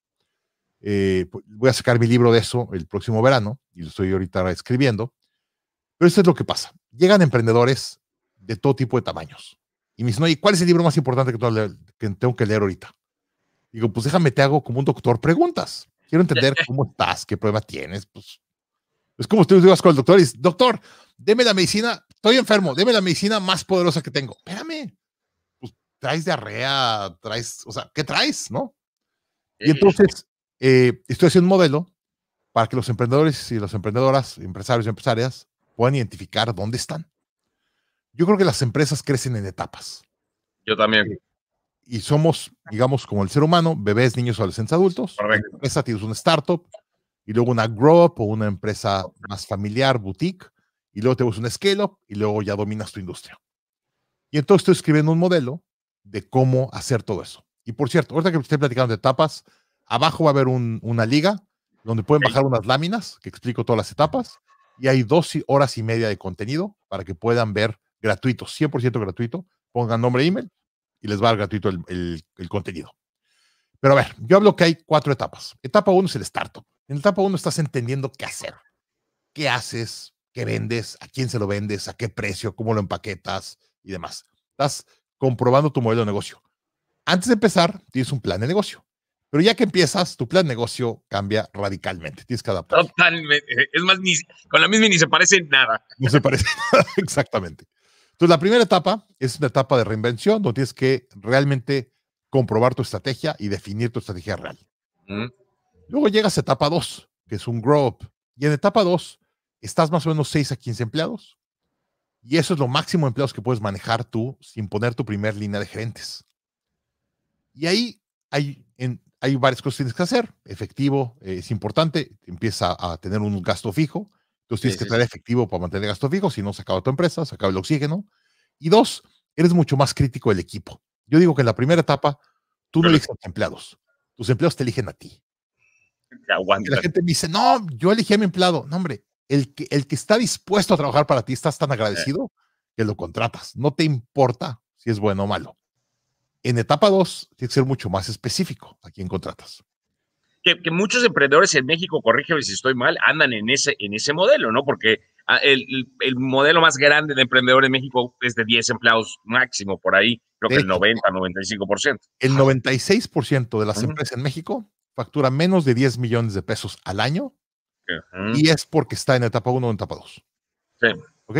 Eh, voy a sacar mi libro de eso el próximo verano y lo estoy ahorita escribiendo. Pero esto es lo que pasa. Llegan emprendedores de todo tipo de tamaños. Y me dicen, oye, ¿cuál es el libro más importante que tengo que leer ahorita? Digo, pues déjame, te hago como un doctor preguntas. Quiero entender cómo estás, qué prueba tienes. Pues, es como si tú digas con el doctor y doctor, deme la medicina, estoy enfermo, deme la medicina más poderosa que tengo. Espérame, pues traes diarrea, traes, o sea, ¿qué traes, no? Y entonces, eh, estoy haciendo un modelo para que los emprendedores y las emprendedoras, empresarios y empresarias, puedan identificar dónde están. Yo creo que las empresas crecen en etapas. Yo también. Eh, y somos, digamos, como el ser humano, bebés, niños, adolescentes, adultos. Correcto. tienes un startup y luego una grow up o una empresa más familiar, boutique y luego te buscas un scale-up y luego ya dominas tu industria. Y entonces estoy escribiendo un modelo de cómo hacer todo eso. Y por cierto, ahorita que estoy platicando de etapas, abajo va a haber una liga donde pueden bajar unas láminas que explico todas las etapas y hay dos horas y media de contenido para que puedan ver gratuito, 100% gratuito. Pongan nombre e email y les va a dar gratuito el, el contenido. Pero a ver, yo hablo que hay cuatro etapas. Etapa uno es el startup. En etapa uno estás entendiendo qué hacer. ¿Qué haces? qué vendes, a quién se lo vendes, a qué precio, cómo lo empaquetas y demás. Estás comprobando tu modelo de negocio. Antes de empezar, tienes un plan de negocio. Pero ya que empiezas, tu plan de negocio cambia radicalmente. Tienes que adaptar. Totalmente. Eh, es más, con la misma ni se parece nada. No se parece nada, exactamente. Entonces, la primera etapa es una etapa de reinvención donde tienes que realmente comprobar tu estrategia y definir tu estrategia real. Luego llegas a etapa 2, que es un grow up. Y en etapa 2 estás más o menos 6 a 15 empleados. Y eso es lo máximo de empleados que puedes manejar tú sin poner tu primer línea de gerentes. Y ahí hay, en, hay varias cosas que tienes que hacer. Efectivo eh, es importante, empieza a tener un gasto fijo. Entonces tienes que tener efectivo para mantener el gasto fijo, si no se acaba tu empresa, se acaba el oxígeno. Y dos, eres mucho más crítico del equipo. Yo digo que en la primera etapa, tú no eliges a tus empleados, tus empleados te eligen a ti. La gente me dice, no, yo elegí a mi empleado. No, hombre, el que, está dispuesto a trabajar para ti, estás tan agradecido que lo contratas. No te importa si es bueno o malo. En etapa 2, tienes que ser mucho más específico a quién contratas. Que, muchos emprendedores en México, corrígeme si estoy mal, andan en ese, en ese modelo, ¿no? Porque ah, el, modelo más grande de emprendedor en México es de 10 empleados máximo, por ahí, creo que el 90, 95%. El 96% de las empresas en México factura menos de 10 millones de pesos al año y es porque está en etapa 1 o en etapa 2. Sí. ¿Ok?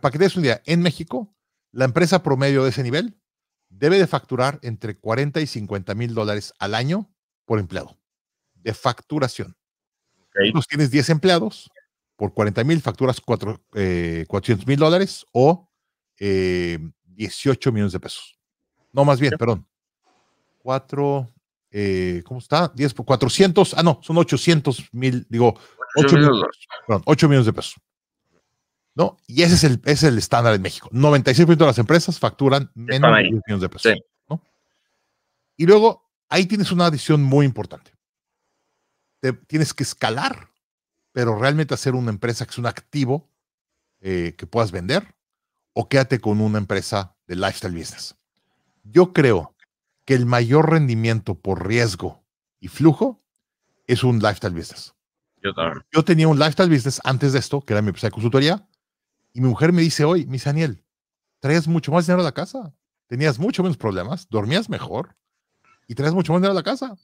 para que te des una idea, en México, la empresa promedio de ese nivel debe de facturar entre 40 y 50 mil dólares al año por empleado, de facturación. Okay. tienes 10 empleados, por 40 mil facturas 4, 400 eh, mil dólares o 18 eh, millones de pesos. No, más bien, perdón. 4, eh, ¿cómo está? 10 por 400, ah, no, son 800 mil, digo, 8 millones, 8 millones de pesos. ¿No? Y ese es el, es el estándar en México. 96% de las empresas facturan menos de 10 millones de pesos. ¿no? Y luego, ahí tienes una adición muy importante. tienes que escalar, pero realmente hacer una empresa que es un activo eh, que puedas vender o quédate con una empresa de lifestyle business. Yo creo que el mayor rendimiento por riesgo y flujo es un lifestyle business. Yo también. Yo tenía un lifestyle business antes de esto, que era mi empresa de consultoría, y mi mujer me dice hoy, mi Daniel, traes mucho más dinero a la casa, tenías mucho menos problemas, dormías mejor y traes mucho más dinero a la casa.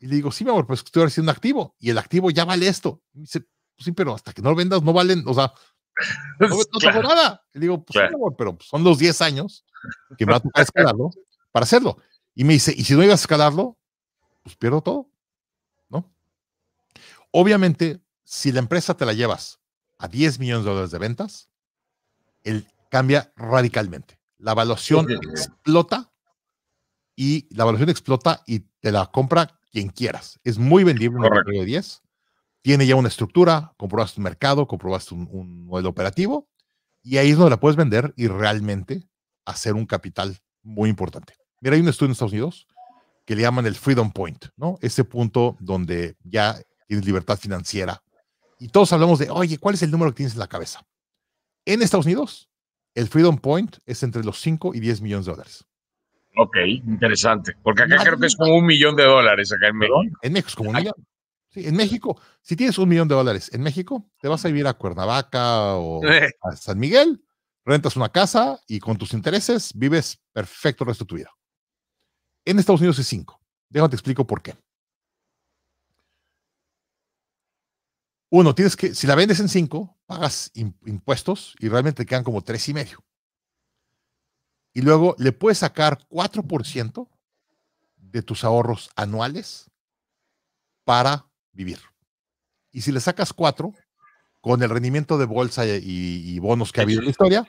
Y le digo, sí, mi amor, pues estoy haciendo activo y el activo ya vale esto. Y dice, pues sí, pero hasta que no lo vendas no valen, o sea, no, no nada. Y le digo, pues sí, mi amor, pero son los 10 años que me va a escalarlo para hacerlo. Y me dice, y si no ibas a escalarlo, pues pierdo todo, ¿no? Obviamente, si la empresa te la llevas a 10 millones de dólares de ventas, él cambia radicalmente. La evaluación explota y la evaluación explota y te la compra quien quieras. Es muy vendible una de 10. Tiene ya una estructura, comprobaste un mercado, comprobaste un, un modelo operativo y ahí es donde la puedes vender y realmente hacer un capital muy importante. Mira, hay un estudio en Estados Unidos que le llaman el Freedom Point, ¿no? Ese punto donde ya tienes libertad financiera. Y todos hablamos de, oye, ¿cuál es el número que tienes en la cabeza? En Estados Unidos, el Freedom Point es entre los 5 y 10 millones de dólares. Ok, interesante. Porque acá creo que es como un millón de dólares acá en México. En México es como un millón. Sí, en México, si tienes un millón de dólares en México, te vas a vivir a Cuernavaca o a San Miguel, rentas una casa y con tus intereses vives perfecto el resto de tu vida. En Estados Unidos es 5. Déjame te explico por qué. Uno, tienes que, si la vendes en 5, pagas impuestos y realmente te quedan como tres y medio. Y luego le puedes sacar 4% de tus ahorros anuales para vivir. Y si le sacas 4, con el rendimiento de bolsa y, bonos que ha habido en la historia,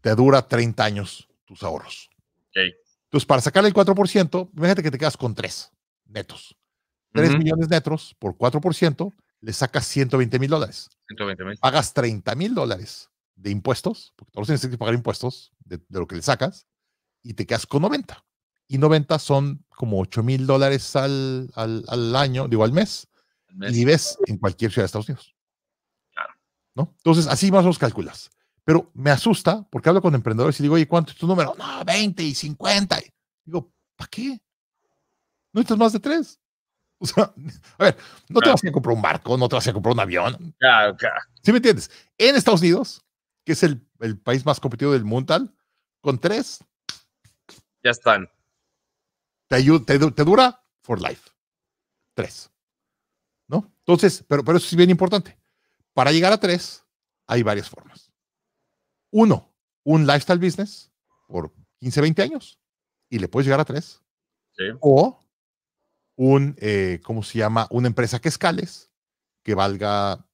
te dura 30 años tus ahorros. Okay. Entonces, para sacarle el 4%, imagínate que te quedas con 3 netos. 3 millones netos por 4%, le sacas 120 mil dólares. 120 mil. Pagas 30 mil dólares de impuestos, porque todos tienes que pagar impuestos de, lo que le sacas, y te quedas con 90. Y 90 son como 8 mil dólares al, año, digo, al mes, y ves en cualquier ciudad de Estados Unidos. Claro. ¿No? Entonces, así más o menos calculas. Pero me asusta porque hablo con emprendedores y digo, oye, ¿cuánto es tu número? No, 20 y 50. digo, ¿para qué? No necesitas más de tres. a ver, no te vas a comprar un barco, no te vas a comprar un avión. Claro, claro. ¿Sí me entiendes? En Estados Unidos, que es el, país más competitivo del mundo, con tres. Ya están. Te, te, dura for life. Tres. ¿No? Entonces, pero, pero eso es bien importante. Para llegar a tres, hay varias formas uno, un lifestyle business por 15, 20 años y le puedes llegar a tres. O un, eh, ¿cómo se llama? Una empresa que escales, que valga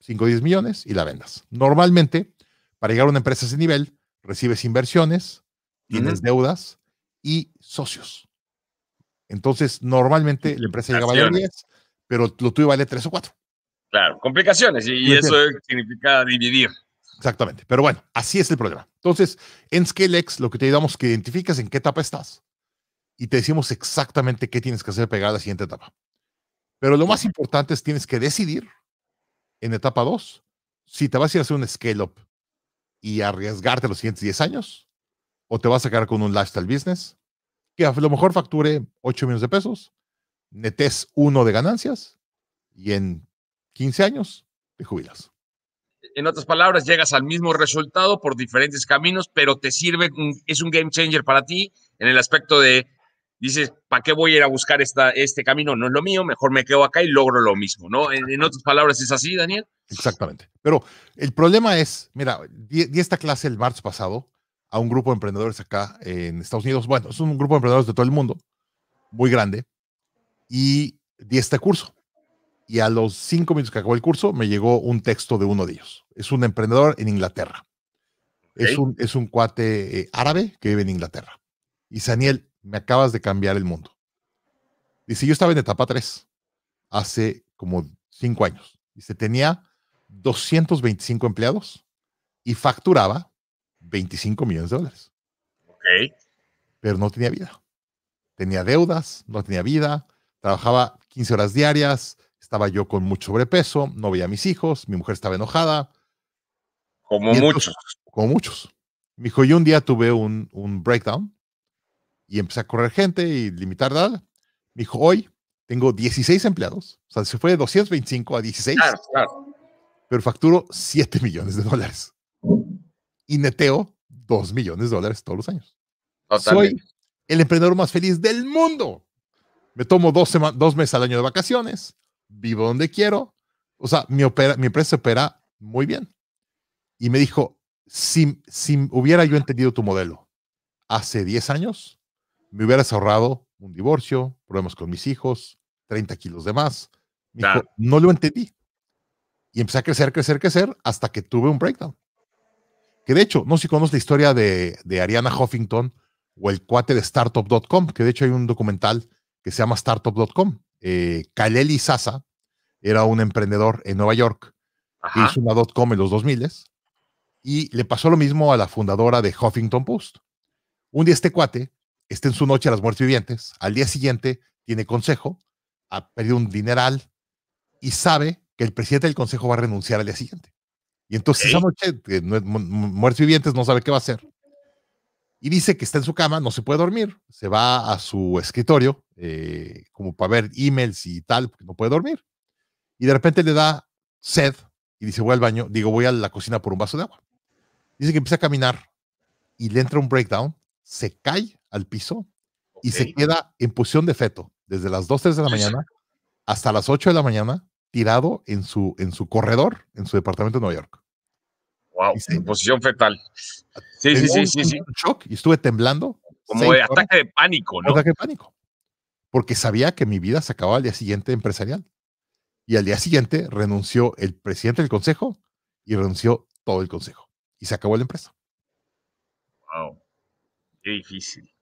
5 o 10 millones y la vendas. Normalmente, para llegar a una empresa a ese nivel, recibes inversiones, tienes deudas y socios. Entonces, normalmente la empresa llega a valer 10, pero lo tuyo vale 3 o 4. Claro, complicaciones y eso significa dividir. Exactamente. Pero bueno, así es el problema. Entonces, en ScaleX lo que te ayudamos es que identificas en qué etapa estás y te decimos exactamente qué tienes que hacer para pegar a la siguiente etapa. Pero lo más importante es tienes que decidir en etapa 2 si te vas a ir a hacer un scale-up y arriesgarte los siguientes 10 años o te vas a quedar con un lifestyle business que a lo mejor facture 8 millones de pesos, netes uno de ganancias y en 15 años te jubilas. En otras palabras, llegas al mismo resultado por diferentes caminos, pero te sirve, es un game changer para ti en el aspecto de, dices, ¿para qué voy a ir a buscar esta, este camino? No es lo mío, mejor me quedo acá y logro lo mismo, ¿no? En, otras palabras, ¿es así, Daniel? Exactamente. Pero el problema es, mira, di esta clase el marzo pasado a un grupo de emprendedores acá en Estados Unidos, bueno, es un grupo de emprendedores de todo el mundo, muy grande, y di este curso y a los cinco minutos que acabó el curso me llegó un texto de uno de ellos. Es un emprendedor en Inglaterra. Es, un, es un cuate eh, árabe que vive en Inglaterra. Y Daniel me acabas de cambiar el mundo. Dice, yo estaba en etapa 3 hace como cinco años. Dice, tenía 225 empleados y facturaba 25 millones de dólares. Ok. Pero no tenía vida. Tenía deudas, no tenía vida, trabajaba 15 horas diarias, estaba yo con mucho sobrepeso, no veía a mis hijos, mi mujer estaba enojada. Como muchos. Como muchos. Me dijo, yo un día tuve un, un breakdown y empecé a correr gente y limitar nada. Me dijo, hoy tengo 16 empleados, o sea, se fue de 225 a 16. Claro, claro. Pero facturo 7 millones de dólares y neteo 2 millones de dólares todos los años. Soy el emprendedor más feliz del mundo. Me tomo dos, dos meses al año de vacaciones, vivo donde quiero. O sea, mi, opera, mi empresa opera muy bien. Y me dijo, si, si hubiera yo entendido tu modelo hace 10 años, me hubieras ahorrado un divorcio, problemas con mis hijos, 30 kilos de más. no lo entendí. Y empecé a crecer, crecer, crecer hasta que tuve un breakdown. Que de hecho, no sé si conoces la historia de, de Ariana Huffington o el cuate de startup.com, que de hecho hay un documental que se llama startup.com, eh, Kaleli Sasa era un emprendedor en Nueva York hizo una dot-com en los 2000 y le pasó lo mismo a la fundadora de Huffington Post. Un día este cuate está en su noche a las muertes vivientes, al día siguiente tiene consejo, ha perdido un dineral y sabe que el presidente del consejo va a renunciar al día siguiente. Y entonces esa noche, eh, muertes vivientes, no sabe qué va a hacer y dice que está en su cama, no se puede dormir, se va a su escritorio eh, como para ver emails y tal, porque no puede dormir. Y de repente le da sed y dice, voy al baño, digo, voy a la cocina por un vaso de agua. Dice que empieza a caminar y le entra un breakdown, se cae al piso y se queda en posición de feto desde las 2, 3 de la mañana hasta las 8 de la mañana, tirado en su, en su corredor, en su departamento de Nueva York. Wow, imposición posición fetal. Sí, sí, sí, sí, sí. Shock y estuve temblando. Como de ataque de pánico, ¿no? Ataque de pánico. Porque sabía que mi vida se acababa al día siguiente empresarial. Y al día siguiente renunció el presidente del consejo y renunció todo el consejo. Y se acabó la empresa. Wow. Qué difícil.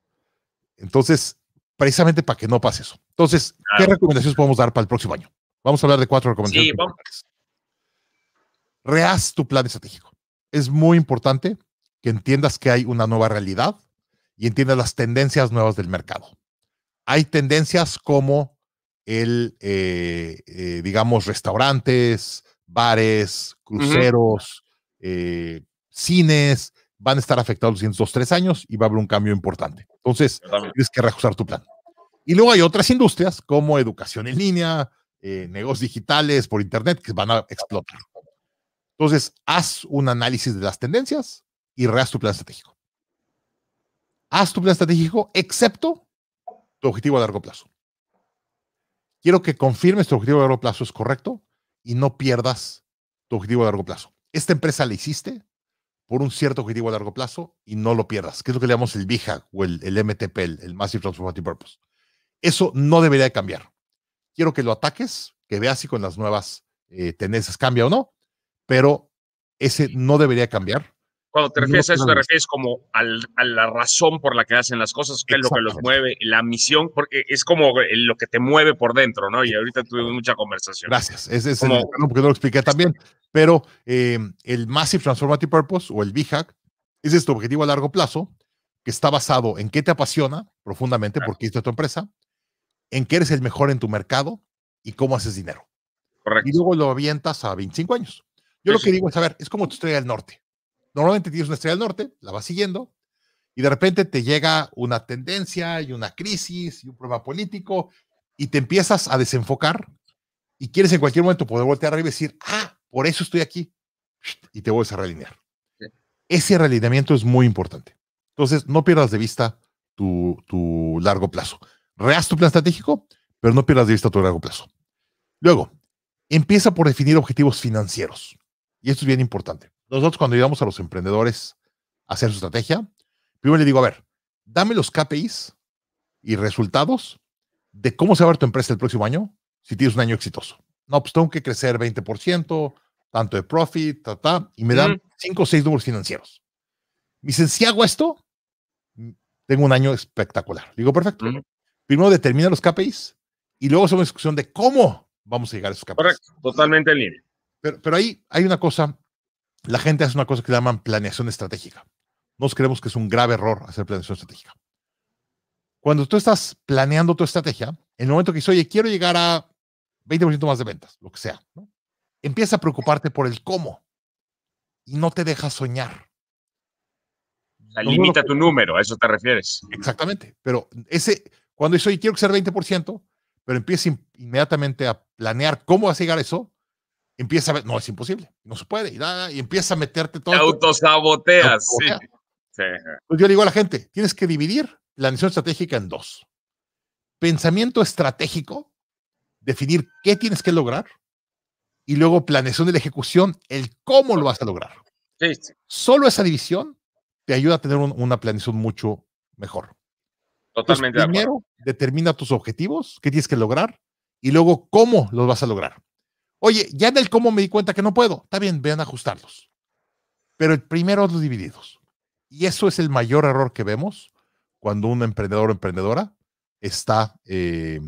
Entonces, precisamente para que no pase eso. Entonces, ¿qué recomendaciones podemos dar para el próximo año? Vamos a hablar de cuatro recomendaciones. Sí, vamos. Rehaz tu plan estratégico es muy importante que entiendas que hay una nueva realidad y entiendas las tendencias nuevas del mercado. Hay tendencias como el, eh, eh, digamos, restaurantes, bares, cruceros, eh, cines, van a estar afectados los estos tres años y va a haber un cambio importante. Entonces, tienes que reajustar tu plan. Y luego hay otras industrias como educación en línea, negocios digitales por Internet que van a explotar. Entonces, haz un análisis de las tendencias y rehaz tu plan estratégico. Haz tu plan estratégico, excepto tu objetivo a largo plazo. Quiero que confirmes tu objetivo a largo plazo es correcto y no pierdas tu objetivo a largo plazo. Esta empresa la hiciste por un cierto objetivo a largo plazo y no lo pierdas, que es lo que le llamamos el BIHAG o el, MTP, el, Massive Transformative Purpose. Eso no debería cambiar. Quiero que lo ataques, que veas si con las nuevas eh, tendencias cambia o no, pero ese no debería cambiar. Cuando te refieres a eso, te refieres como a la razón por la que hacen las cosas, qué es lo que los mueve, la misión, porque es como eh, lo que te mueve por dentro, ¿no? Y ahorita tuvimos mucha conversación. Gracias, ese es como, el, porque no lo expliqué también, pero em, el Massive Transformative Purpose o el BHAG es este objetivo a largo plazo que está basado en qué te apasiona profundamente, por porque esto tu empresa, en qué eres el mejor en tu mercado y cómo haces dinero. Correcto. Y luego lo avientas a 25 años. Yo lo que digo es, a ver, es como tu estrella del norte. Normalmente tienes una estrella del norte, la vas siguiendo, y de repente te llega una tendencia y una crisis y un problema político, y te empiezas a desenfocar y quieres en cualquier momento poder voltear arriba y decir, ah, por eso estoy aquí, y te vuelves a realinear. Ese realineamiento es muy importante. Entonces, no pierdas de vista tu, largo plazo. reas tu plan estratégico, pero no pierdas de vista tu largo plazo. Luego, empieza por definir objetivos financieros. Y esto es bien importante. Nosotros cuando ayudamos a los emprendedores a hacer su estrategia, primero le digo, a ver, dame los KPIs y resultados de cómo se va a ver tu empresa el próximo año si tienes un año exitoso. No, pues tengo que crecer 20%, tanto de profit, ta, ta, y me dan cinco o seis números financieros. Me dicen, si hago esto, tengo un año espectacular. digo, perfecto. Primero determina los KPIs y luego hacemos discusión de cómo vamos a llegar a esos KPIs. totalmente en línea. Pero, ahí hay una cosa, la gente hace una cosa que llaman planeación estratégica. Nos creemos que es un grave error hacer planeación estratégica. Cuando tú estás planeando tu estrategia, en el momento que dices, oye, quiero llegar a 20% más de ventas, lo que sea, empieza a preocuparte por el cómo y no te dejas soñar. La limita tu número, a eso te refieres. Exactamente, pero ese, cuando dices, oye, quiero ser 20%, pero empieza inmediatamente a planear cómo vas a llegar a eso, empieza a ver, no, es imposible, no se puede, y, y empieza a meterte todo. Te autosaboteas, Pues yo le digo a la gente, tienes que dividir la misión estratégica en dos. Pensamiento estratégico, definir qué tienes que lograr, y luego planeación de la ejecución, el cómo lo vas a lograr. Solo esa división te ayuda a tener una planeación mucho mejor. Totalmente. primero, determina tus objetivos, qué tienes que lograr, y luego cómo los vas a lograr. Oye, ya en el cómo me di cuenta que no puedo. Está bien, vean ajustarlos. Pero el primero los divididos. Y eso es el mayor error que vemos cuando un emprendedor o emprendedora está eh,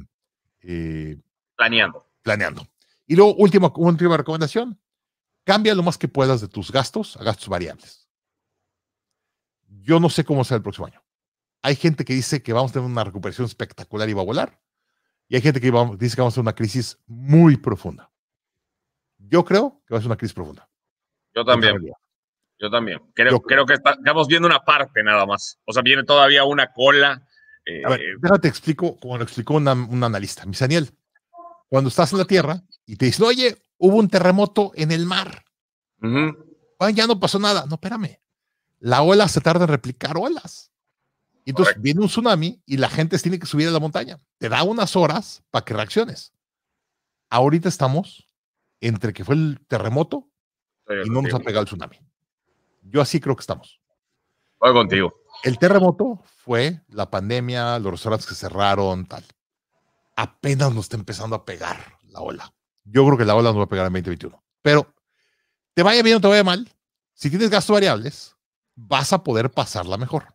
eh, planeando. Planeando. Y luego, última, última recomendación. Cambia lo más que puedas de tus gastos a gastos variables. Yo no sé cómo será el próximo año. Hay gente que dice que vamos a tener una recuperación espectacular y va a volar. Y hay gente que dice que vamos a tener una crisis muy profunda yo creo que va a ser una crisis profunda. Yo también. Yo también. Creo, que estamos viendo una parte nada más. O sea, viene todavía una cola. Eh, a ver, déjate explico, como lo explicó una, un analista, Daniel, Cuando estás en la Tierra y te dicen, oye, hubo un terremoto en el mar. Ah, ya no pasó nada. No, espérame. La ola se tarda en replicar olas. y Entonces viene un tsunami y la gente tiene que subir a la montaña. Te da unas horas para que reacciones. Ahorita estamos entre que fue el terremoto y no nos ha pegado el tsunami. Yo así creo que estamos. Voy contigo. El terremoto fue la pandemia, los restaurantes que cerraron, tal. Apenas nos está empezando a pegar la ola. Yo creo que la ola nos va a pegar en 2021. Pero te vaya bien o te vaya mal, si tienes gastos variables, vas a poder pasarla mejor.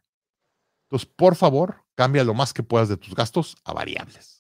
Entonces, por favor, cambia lo más que puedas de tus gastos a variables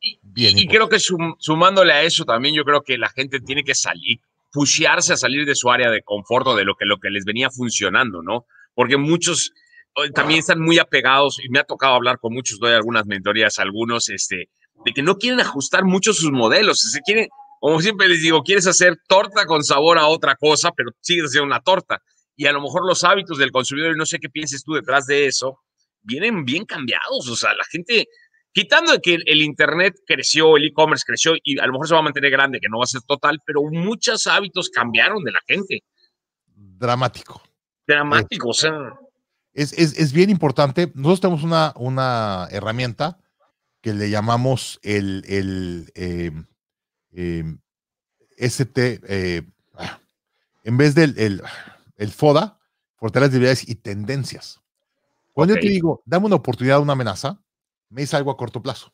y, creo que sumándole a eso también, yo creo que la gente tiene que salir, pushearse a salir de su área de conforto, de lo que, lo que les venía funcionando, ¿no? Porque muchos eh, también están muy apegados y me ha tocado hablar con muchos, doy algunas mentorías, algunos, este, de que no quieren ajustar mucho sus modelos, se quieren, como siempre les digo, quieres hacer torta con sabor a otra cosa, pero sigues haciendo una torta. Y a lo mejor los hábitos del consumidor, y no sé qué pienses tú detrás de eso, vienen bien cambiados. O sea, la gente Quitando que el, Internet creció, el e-commerce creció y a lo mejor se va a mantener grande, que no va a ser total, pero muchos hábitos cambiaron de la gente. Dramático. Dramático, o sea. Es, es, bien importante. Nosotros tenemos una, una herramienta que le llamamos el, em, em, ST, eh, en vez del el, el FODA, fortalezas, debilidades y tendencias. Cuando yo te digo, dame una oportunidad, una amenaza, me hice algo a corto plazo.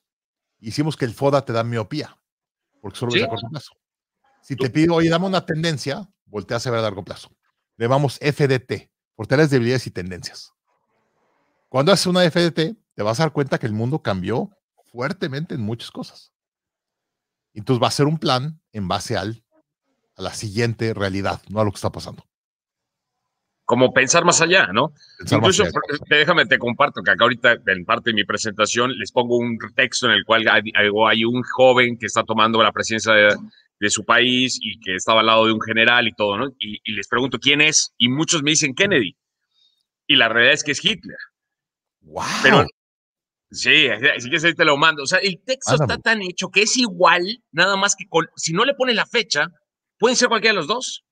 Hicimos que el FODA te da miopía, porque solo es a corto plazo. Si te pido, oye, dame una tendencia, volteas a ver a largo plazo. Le vamos FDT, fortalezas, debilidades y tendencias. Cuando haces una FDT, te vas a dar cuenta que el mundo cambió fuertemente en muchas cosas. Entonces va a ser un plan en base al, a la siguiente realidad, no a lo que está pasando como pensar más allá, ¿no? Incluso, te, déjame, te comparto que acá ahorita, en parte de mi presentación, les pongo un texto en el cual hay, hay un joven que está tomando la presidencia de, su país y que estaba al lado de un general y todo, ¿no? Y, les pregunto quién es, y muchos me dicen Kennedy. Y la realidad es que es Hitler. ¡Wow! Pero, sí, así que ahí te lo mando. O sea, el texto está tan hecho que es igual, nada más que si no le pones la fecha, pueden ser cualquiera de los dos.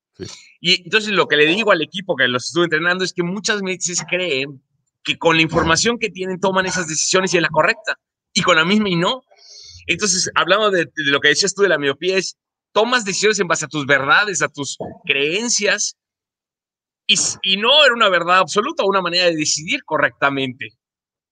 Y entonces lo que le digo al equipo que los estuve entrenando es que muchas veces creen que con la información que tienen toman esas decisiones y es la correcta, y con la misma y no. Entonces, hablando de, lo que decías tú de la miopía, es tomas decisiones en base a tus verdades, a tus creencias, y, y, no era una verdad absoluta, una manera de decidir correctamente.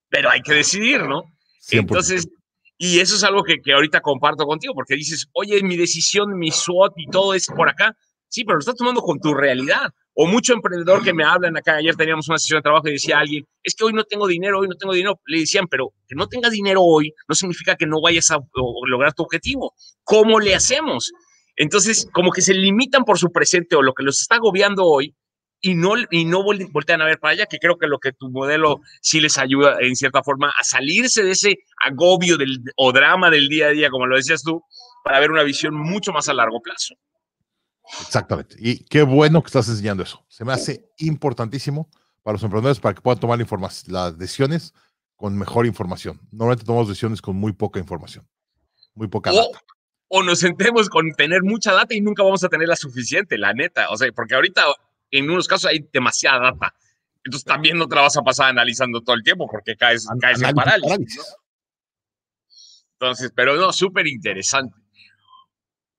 Pero hay que decidir, ¿no? Entonces, y eso es algo que, que ahorita comparto contigo, porque dices, oye, mi decisión, mi SWOT y todo es por acá. Sí, pero lo estás tomando con tu realidad. O mucho emprendedor que me hablan acá, ayer teníamos una sesión de trabajo y decía alguien, es que hoy no tengo dinero, hoy no tengo dinero. Le decían, pero que no tengas dinero hoy no significa que no vayas a lograr tu objetivo. ¿Cómo le hacemos? Entonces, como que se limitan por su presente o lo que los está agobiando hoy y no, y no voltean a ver para allá, que creo que lo que tu modelo sí les ayuda en cierta forma a salirse de ese agobio del, o drama del día a día, como lo decías tú, para ver una visión mucho más a largo plazo. Exactamente. Y qué bueno que estás enseñando eso. Se me hace importantísimo para los emprendedores para que puedan tomar las decisiones con mejor información. Normalmente tomamos decisiones con muy poca información, muy poca data. O nos sentemos con tener mucha data y nunca vamos a tener la suficiente, la neta. O sea, porque ahorita en unos casos hay demasiada data. Entonces también no te la vas a pasar analizando todo el tiempo porque caes, caes en parálisis. Entonces, pero no, súper interesante.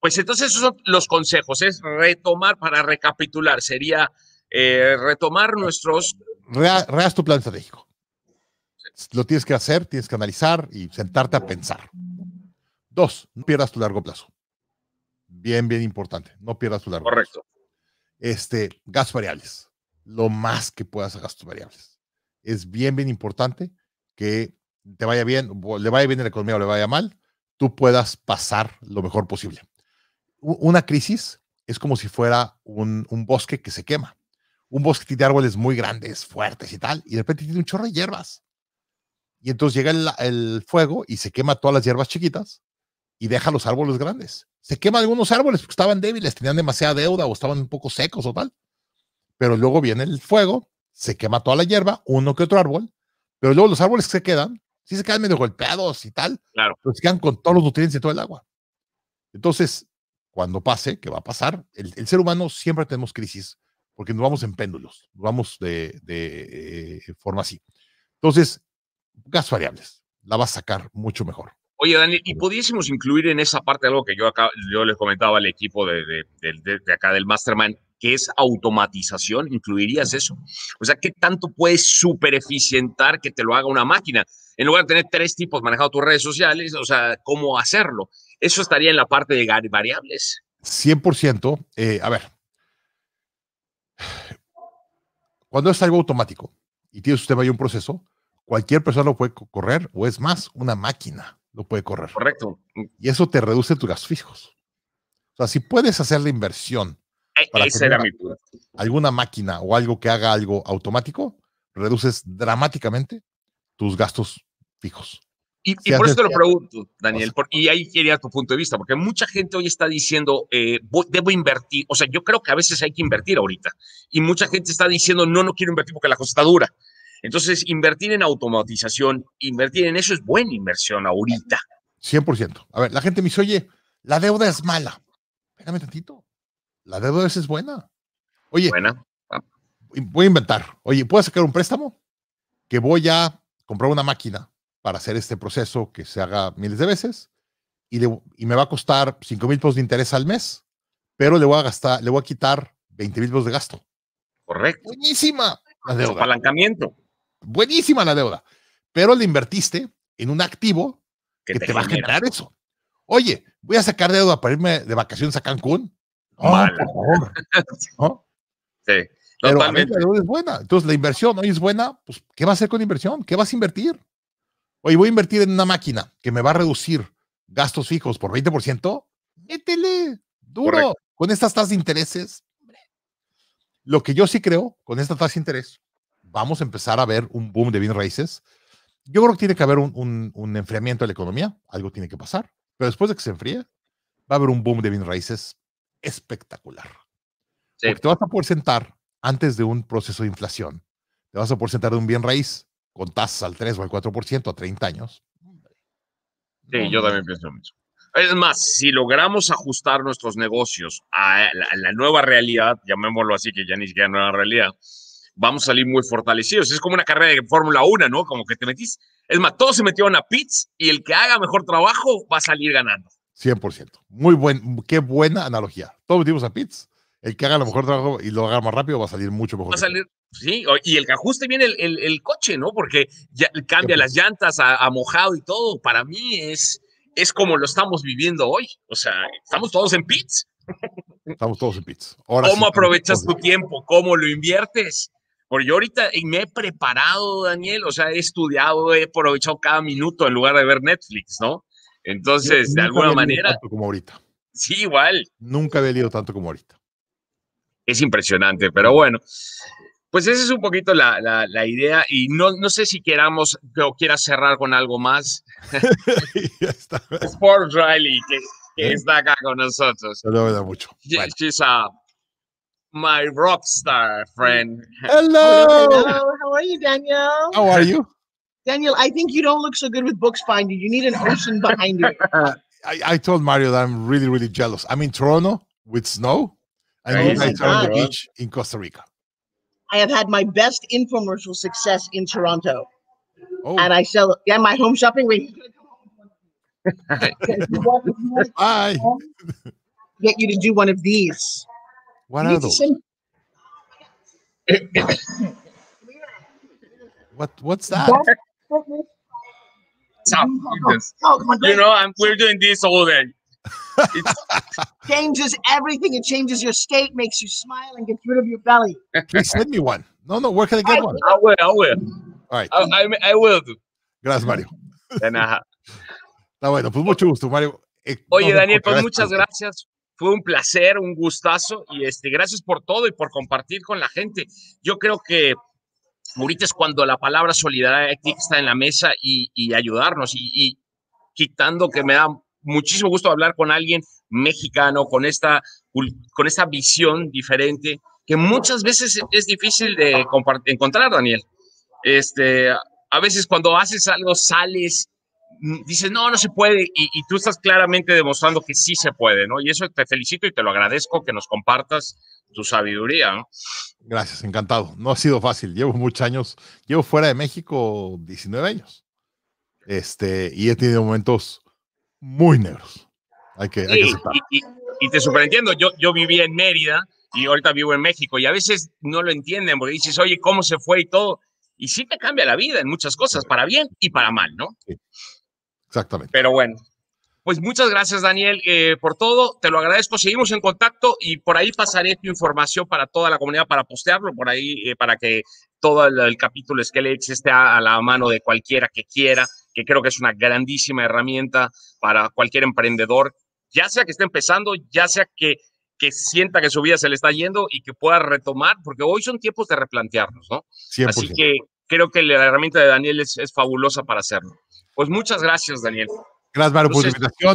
Pues entonces esos son los consejos, es retomar, para recapitular, sería eh, retomar nuestros... Reas tu plan estratégico. Lo tienes que hacer, tienes que analizar y sentarte a pensar. Dos, no pierdas tu largo plazo. Bien, bien importante, no pierdas tu largo plazo. Correcto. Este, gastos variables, lo más que puedas a gastos variables. Es bien, bien importante que te vaya bien, le vaya bien la economía o le vaya mal, tú puedas pasar lo mejor posible una crisis es como si fuera un, bosque que se quema. Un bosque tiene árboles muy grandes, fuertes y tal, y de repente tiene un chorro de hierbas. Y entonces llega el, fuego y se quema todas las hierbas chiquitas y deja los árboles grandes. Se quema algunos árboles porque estaban débiles, tenían demasiada deuda o estaban un poco secos o tal. Pero luego viene el fuego, se quema toda la hierba, uno que otro árbol, pero luego los árboles que se quedan, sí se quedan medio golpeados y tal, claro. pero se quedan con todos los nutrientes y todo el agua. Entonces, cuando pase, que va a pasar, el, ser humano siempre tenemos crisis, porque nos vamos en péndulos, nos vamos de, eh, forma así. Entonces, gas variables, la va a sacar mucho mejor. Oye, Daniel, ¿y pudiésemos incluir en esa parte algo que yo acá, yo les comentaba al equipo de, de acá del Mastermind? que es automatización, ¿incluirías eso? O sea, ¿qué tanto puedes supereficientar que te lo haga una máquina? En lugar de tener tres tipos manejando tus redes sociales, o sea, ¿cómo hacerlo? Eso estaría en la parte de variables. 100%. Eh, a ver, cuando es algo automático y tienes un sistema y un proceso, cualquier persona lo puede correr o es más, una máquina lo puede correr. Correcto. Y eso te reduce tus gastos fijos. O sea, si puedes hacer la inversión eh, para era mi alguna máquina o algo que haga algo automático, reduces dramáticamente tus gastos fijos. Y, por eso te lo pregunto, Daniel, y ahí quería tu punto de vista, porque mucha gente hoy está diciendo, eh, debo invertir, o sea, yo creo que a veces hay que invertir ahorita, y mucha gente está diciendo, no, no quiero invertir porque la cosa está dura. Entonces, invertir en automatización, invertir en eso es buena inversión ahorita. 100%. A ver, la gente me dice, oye, la deuda es mala. Espérame tantito. La deuda veces es buena. Oye, buena. Ah. voy a inventar. Oye, ¿puedo sacar un préstamo? Que voy a comprar una máquina para hacer este proceso que se haga miles de veces y, me va a costar 5 mil pesos de interés al mes, pero le voy a gastar, le voy a quitar 20 mil pesos de gasto. Correcto. Buenísima la deuda. Apalancamiento. Buenísima la deuda. Pero le invertiste en un activo que, te va a generar eso. Oye, voy a sacar deuda para irme de vacaciones a Cancún. Ah, sí. totalmente. es buena. Entonces, la inversión hoy es buena. Pues, ¿qué vas a hacer con inversión? ¿Qué vas a invertir? hoy voy a invertir en una máquina que me va a reducir gastos fijos por 20%. Métele duro con estas tasas de intereses. Lo que yo sí creo, con esta tasa de interés, vamos a empezar a ver un boom de bien raíces. Yo creo que tiene que haber un, un enfriamiento de la economía, algo tiene que pasar, pero después de que se enfríe, va a haber un boom de bien raíces espectacular. Porque te vas a poder sentar antes de un proceso de inflación. Te vas a poder sentar de un bien raíz con tasas al 3 o al 4% a 30 años. Sí, yo también pienso lo mismo. Es más, si logramos ajustar nuestros negocios a la, nueva realidad, llamémoslo así, que ya ni siquiera nueva realidad, vamos a salir muy fortalecidos. Es como una carrera de Fórmula 1, ¿no? Como que te metís. Es más, todos se metieron a pits y el que haga mejor trabajo va a salir ganando. 100%. Muy buen, qué buena analogía. Todos metimos a Pitts. El que haga lo mejor trabajo y lo haga más rápido va a salir mucho mejor. Va a salir, sí, y el que ajuste bien el, coche, ¿no? Porque ya cambia las llantas a, mojado y todo. Para mí es, es como lo estamos viviendo hoy. O sea, estamos todos en pits. Estamos todos en pits. Ahora ¿Cómo aprovechas tu tiempo? ¿Cómo lo inviertes? Porque yo ahorita me he preparado, Daniel, o sea, he estudiado, he aprovechado cada minuto en lugar de ver Netflix, ¿no? Entonces, de alguna manera. como ahorita. Sí, igual. Nunca había leído tanto como ahorita. Es impresionante, pero bueno. Pues esa es un poquito la, idea y no, sé si queramos o quieras cerrar con algo más. es está. Sport Riley, que, ¿Eh? está acá con nosotros. Se lo da mucho. my rockstar friend. Hello. Hello. How are you, Daniel? How are you? Daniel, I think you don't look so good with books behind you. You need an ocean behind you. I, I told Mario that I'm really, really jealous. I'm in Toronto with snow, and am you guys are on the beach in Costa Rica. I have had my best infomercial success in Toronto. Oh. And I sell yeah, my home shopping. Wait. I Get you to do one of these. What are those? Send- what what's that? you know, we're doing this all day. changes everything. It changes your state, makes you smile, and gets rid of your belly. send me one. No, no, where can I get one? I will. I will. All right. I, will. Do. Gracias, Mario. De Está bueno, pues mucho gusto, Mario. Eh, Oye, Daniel, pues muchas gracias. Fue un placer, un gustazo y este, gracias por todo y por compartir con la gente. Yo creo que Ahorita es cuando la palabra solidaridad está en la mesa y, ayudarnos y, quitando que me da muchísimo gusto hablar con alguien mexicano con esta, con esta visión diferente que muchas veces es difícil de encontrar, Daniel. Este, a veces cuando haces algo sales, mm, dices, no, no se puede, y, y, tú estás claramente demostrando que sí se puede, ¿no? Y eso te felicito y te lo agradezco que nos compartas tu sabiduría. Gracias, encantado. No ha sido fácil. Llevo muchos años, llevo fuera de México 19 años. Este, y he tenido momentos muy negros. Hay que, y, y, te superentiendo, yo, yo vivía en Mérida y ahorita vivo en México y a veces no lo entienden porque dices, oye, ¿cómo se fue y todo? Y sí te cambia la vida en muchas cosas, para bien y para mal, ¿no? Exactamente. Pero bueno, pues muchas gracias, Daniel, eh, por todo. Te lo agradezco. Seguimos en contacto y por ahí pasaré tu información para toda la comunidad para postearlo, por ahí, eh, para que todo el, capítulo Skelex esté a, la mano de cualquiera que quiera, que creo que es una grandísima herramienta para cualquier emprendedor, ya sea que esté empezando, ya sea que, que sienta que su vida se le está yendo y que pueda retomar, porque hoy son tiempos de replantearnos, ¿no? Así que creo que la herramienta de Daniel es fabulosa para hacerlo. Pues muchas gracias, Daniel. Gracias, Maru, por la invitación.